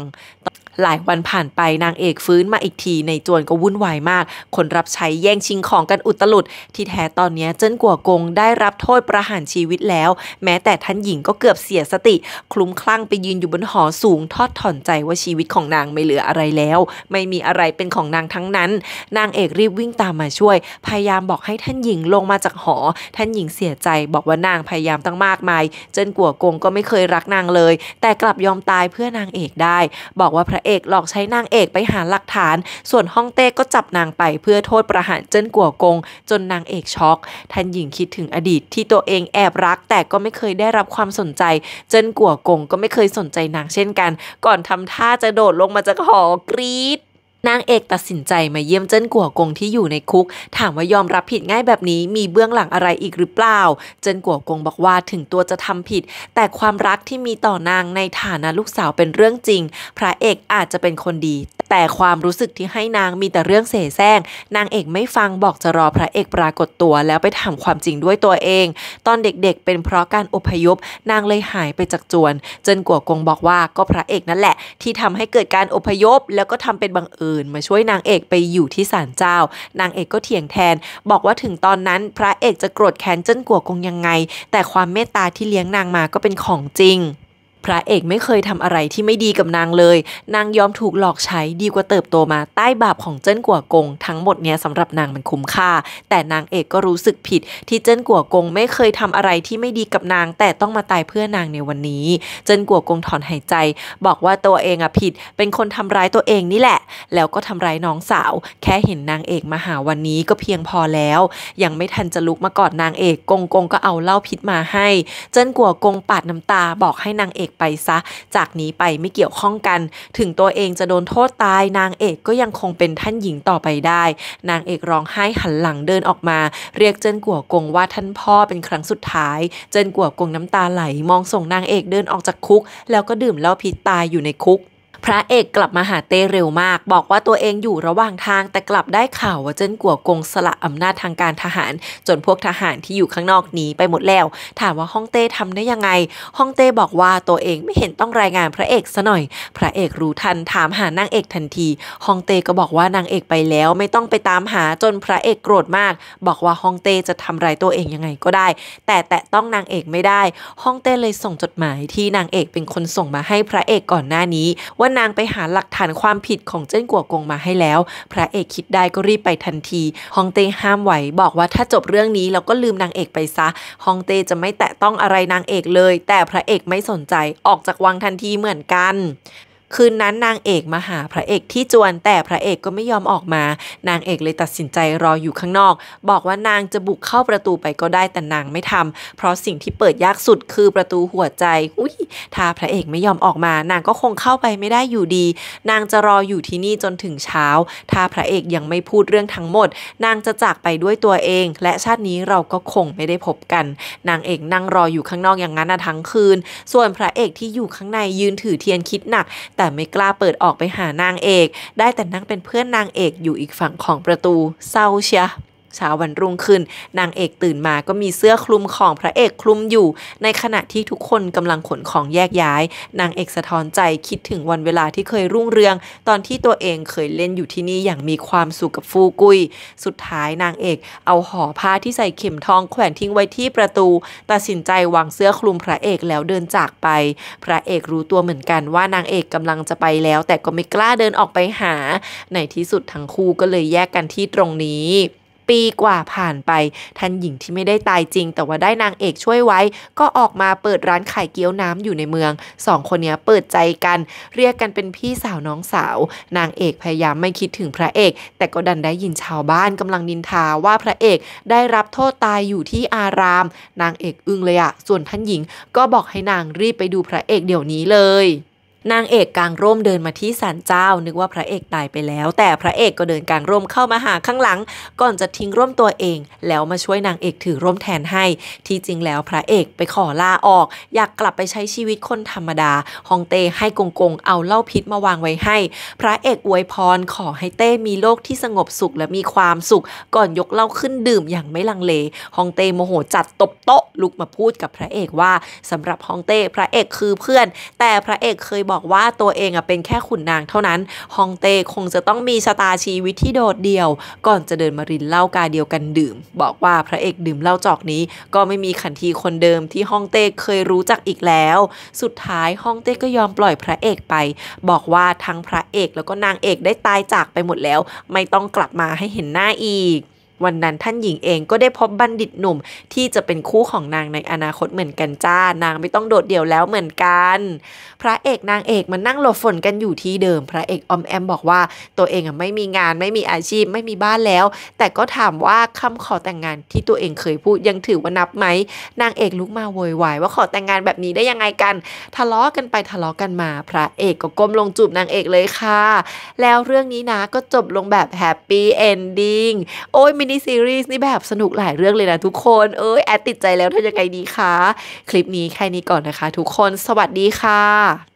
Speaker 1: หลายวันผ่านไปนางเอกฟื้นมาอีกทีในจวนก็วุ่นวายมาก คนรับใช้แย่งชิงของกันอุตลุด ที่แท้ตอนนี้เจิ้นกัวกงได้รับโทษประหารชีวิตแล้ว แม้แต่ท่านหญิงก็เกือบเสียสติ คลุ้มคลั่งไปยืนอยู่บนหอสูงทอดถอนใจว่าชีวิตของนางไม่เหลืออะไรแล้ว ไม่มีอะไรเป็นของนางทั้งนั้น นางเอกรีบวิ่งตามมาช่วย พยายามบอกให้ท่านหญิงลงมาจากหอ ท่านหญิงเสียใจบอกว่านางพยายามตั้งมากมายเจิ้นกัวกงก็ไม่เคยรักนางเลย แต่กลับยอมตายเพื่อนางเอกได้ บอกว่าพระเอกหลอกใช้นางเอกไปหาหลักฐาน ส่วนฮ่องเต้ก็จับนางไปเพื่อโทษประหารเจิ้นกัวกง จนนางเอกช็อก ท่านหญิงคิดถึงอดีตที่ตัวเองแอบรักแต่ก็ไม่เคยได้รับความสนใจ เจิ้นกัวกงก็ไม่เคยสนใจนางเช่นกัน ก่อนทำท่าจะโดดลงมาจากหอกรีดนางเอกตัดสินใจมาเยี่ยมเจิ้นกัวกงที่อยู่ในคุก ถามว่ายอมรับผิดง่ายแบบนี้มีเบื้องหลังอะไรอีกหรือเปล่า เจิ้นกัวกงบอกว่าถึงตัวจะทำผิด แต่ความรักที่มีต่อนางในฐานะลูกสาวเป็นเรื่องจริง พระเอกอาจจะเป็นคนดี แต่ความรู้สึกที่ให้นางมีแต่เรื่องเสแสร้ง นางเอกไม่ฟังบอกจะรอพระเอกปรากฏตัวแล้วไปถามความจริงด้วยตัวเอง ตอนเด็กๆเป็นเพราะการอพยพ นางเลยหายไปจากจวนเจิ้นกัวกงบอกว่าก็พระเอกนั่นแหละที่ทำให้เกิดการอพยพแล้วก็ทำเป็นบังเอิญมนมาช่วยนางเอกไปอยู่ที่ศาลเจ้า นางเอกก็เถียงแทน บอกว่าถึงตอนนั้นพระเอกจะโกรธแค้นเจิ้นกัวกงยังไง แต่ความเมตตาที่เลี้ยงนางมาก็เป็นของจริงพระเอกไม่เคยทำอะไรที่ไม่ดีกับนางเลย นางยอมถูกหลอกใช้ดีกว่าเติบโตมาใต้บาปของเจิ้นกัวกงทั้งหมดเนี้ยสำหรับนางมันคุ้มค่า แต่นางเอกก็รู้สึกผิด ที่เจิ้นกัวกงไม่เคยทำอะไรที่ไม่ดีกับนาง แต่ต้องมาตายเพื่อนางในวันนี้ เจิ้นกัวกงถอนหายใจ บอกว่าตัวเองอะผิด เป็นคนทำร้ายตัวเองนี่แหละ แล้วก็ทำร้ายน้องสาว แค่เห็นนางเอกมาหาวันนี้ก็เพียงพอแล้ว ยังไม่ทันจะลุกมากอดนางเอกกงกงก็เอาเหล้าพิษมาให้ เจิ้นกัวกงปาดน้ำตาบอกให้นางเอกไปซะ จากนี้ไปไม่เกี่ยวข้องกัน ถึงตัวเองจะโดนโทษตาย นางเอกก็ยังคงเป็นท่านหญิงต่อไปได้ นางเอกร้องไห้หันหลังเดินออกมา เรียกเจินกัวกงว่าท่านพ่อเป็นครั้งสุดท้าย เจินกัวกงน้ำตาไหลมองส่งนางเอกเดินออกจากคุก แล้วก็ดื่มเหล้าพิษตายอยู่ในคุกพระเอกกลับมาหาเต้เร็วมาก บอกว่าตัวเองอยู่ระหว่างทางแต่กลับได้ข่าวว่าเจิ้นกัวกงสละอำนาจทางการทหาร จนพวกทหารที่อยู่ข้างนอกหนีไปหมดแล้ว ถามว่าฮ่องเต้ทำได้ยังไงฮ่องเต้บอกว่าตัวเองไม่เห็นต้องรายงานพระเอกซะหน่อย พระเอกรู้ทันถามหานางเอกทันทีฮ่องเต้ก็บอกว่านางเอกไปแล้วไม่ต้องไปตามหาจนพระเอกโกรธมาก บอกว่าฮ่องเต้จะทำาไายตัวเองยังไงก็ได้ แต่แต่ต้องนางเอกไม่ได้ฮ่องเต้เลยส่งจดหมายที่นางเอกเป็นคนส่งมาให้พระเอกก่อนหน้านี้ว่าานางไปหาหลักฐานความผิดของเจิ้นกัวกงมาให้แล้ว พระเอกคิดได้ก็รีบไปทันทีฮองเต้ห้ามไหวบอกว่าถ้าจบเรื่องนี้แล้วก็ลืมนางเอกไปซะ ฮองเต้จะไม่แตะต้องอะไรนางเอกเลย แต่พระเอกไม่สนใจออกจากวังทันทีเหมือนกันคืนนั้นนางเอกมาหาพระเอกที่จวนแต่พระเอกก็ไม่ยอมออกมา นางเอกเลยตัดสินใจรออยู่ข้างนอก บอกว่านางจะบุกเข้าประตูไปก็ได้แต่นางไม่ทำ เพราะสิ่งที่เปิดยากสุดคือประตูหัวใจ อุ้ยถ้าพระเอกไม่ยอมออกมานางก็คงเข้าไปไม่ได้อยู่ดี นางจะรออยู่ที่นี่จนถึงเช้าถ้าพระเอกยังไม่พูดเรื่องทั้งหมด นางจะจากไปด้วยตัวเอง และชาตินี้เราก็คงไม่ได้พบกัน นางเอกนั่งรออยู่ข้างนอกอย่างนั้นทั้งคืน ส่วนพระเอกที่อยู่ข้างในยืนถือเทียนคิดหนักแต่แต่ไม่กล้าเปิดออกไปหานางเอก ได้แต่นั่งเป็นเพื่อนนางเอกอยู่อีกฝั่งของประตูเศร้าเชียเช้าวันรุ่งขึ้น นางเอกตื่นมาก็มีเสื้อคลุมของพระเอกคลุมอยู่ ในขณะที่ทุกคนกำลังขนของแยกย้าย นางเอกสะท้อนใจคิดถึงวันเวลาที่เคยรุ่งเรือง ตอนที่ตัวเองเคยเล่นอยู่ที่นี่อย่างมีความสุขกับฟูกุย สุดท้ายนางเอกเอาห่อผ้าที่ใส่เข็มทองแขวนทิ้งไว้ที่ประตู ตัดสินใจวางเสื้อคลุมพระเอกแล้วเดินจากไป พระเอกรู้ตัวเหมือนกัน ว่านางเอกกำลังจะไปแล้ว แต่ก็ไม่กล้าเดินออกไปหา ในที่สุดทั้งคู่ก็เลยแยกกันที่ตรงนี้ปีกว่าผ่านไป ท่านหญิงที่ไม่ได้ตายจริง แต่ว่าได้นางเอกช่วยไว้ ก็ออกมาเปิดร้านขายเกี๊ยวน้ำอยู่ในเมือง สองคนนี้เปิดใจกัน เรียกกันเป็นพี่สาวน้องสาว นางเอกพยายามไม่คิดถึงพระเอก แต่ก็ดันได้ยินชาวบ้านกำลังนินทาว่าพระเอกได้รับโทษตายอยู่ที่อาราม นางเอกอึ้งเลยอะส่วนท่านหญิงก็บอกให้นางรีบไปดูพระเอกเดี๋ยวนี้เลยนางเอกกลางร่มเดินมาที่ศาลเจ้า นึกว่าพระเอกตายไปแล้ว แต่พระเอกก็เดินกลางร่มเข้ามาหาข้างหลัง ก่อนจะทิ้งร่มตัวเองแล้วมาช่วยนางเอกถือร่มแทนให้ที่จริงแล้วพระเอกไปขอลาออกอยากกลับไปใช้ชีวิตคนธรรมดาฮองเต้ให้กงกงเอาเหล้าพิษมาวางไว้ให้ พระเอกอวยพรขอให้เต้มีโลกที่สงบสุขและมีความสุข ก่อนยกเหล้าขึ้นดื่มอย่างไม่ลังเลฮองเต้โมโหจัดตบโต๊ะลุกมาพูดกับพระเอกว่าสำหรับฮองเต้พระเอกคือเพื่อน แต่พระเอกเคยบอกบอกว่าตัวเองอ่ะเป็นแค่ขุนนางเท่านั้นฮองเต้คงจะต้องมีชะตาชีวิตที่โดดเดี่ยว ก่อนจะเดินมารินเหล้ากาเดียวกันดื่ม บอกว่าพระเอกดื่มเหล้าจอกนี้ ก็ไม่มีขันทีคนเดิมที่ฮองเต้เคยรู้จักอีกแล้ว สุดท้ายฮองเต้ก็ยอมปล่อยพระเอกไป บอกว่าทั้งพระเอกแล้วก็นางเอกได้ตายจากไปหมดแล้ว ไม่ต้องกลับมาให้เห็นหน้าอีกวันนั้นท่านหญิงเองก็ได้พบบัณฑิตหนุ่ม ที่จะเป็นคู่ของนางในอนาคตเหมือนกันจ้า นางไม่ต้องโดดเดี่ยวแล้วเหมือนกัน พระเอกนางเอกมันนั่งหลบฝนกันอยู่ที่เดิม พระเอกอมแอมบอกว่าตัวเองไม่มีงานไม่มีอาชีพไม่มีบ้านแล้ว แต่ก็ถามว่าคำขอแต่งงานที่ตัวเองเคยพูดยังถือว่านับไหม นางเอกลุกมาโวยวายว่าขอแต่งงานแบบนี้ได้ยังไงกัน ทะเลาะกันไปทะเลาะกันมา พระเอกก็ก้มลงจูบนางเอกเลยค่ะ แล้วเรื่องนี้นะก็จบลงแบบแฮปปี้เอนดิ้ง โอ้ยินิซีรีส์นี่แบบสนุกหลายเรื่องเลยนะทุกคน เอ้ยแอดติดใจแล้วเธอยังไงดีคะคลิปนี้แค่นี้ก่อนนะคะทุกคนสวัสดีค่ะ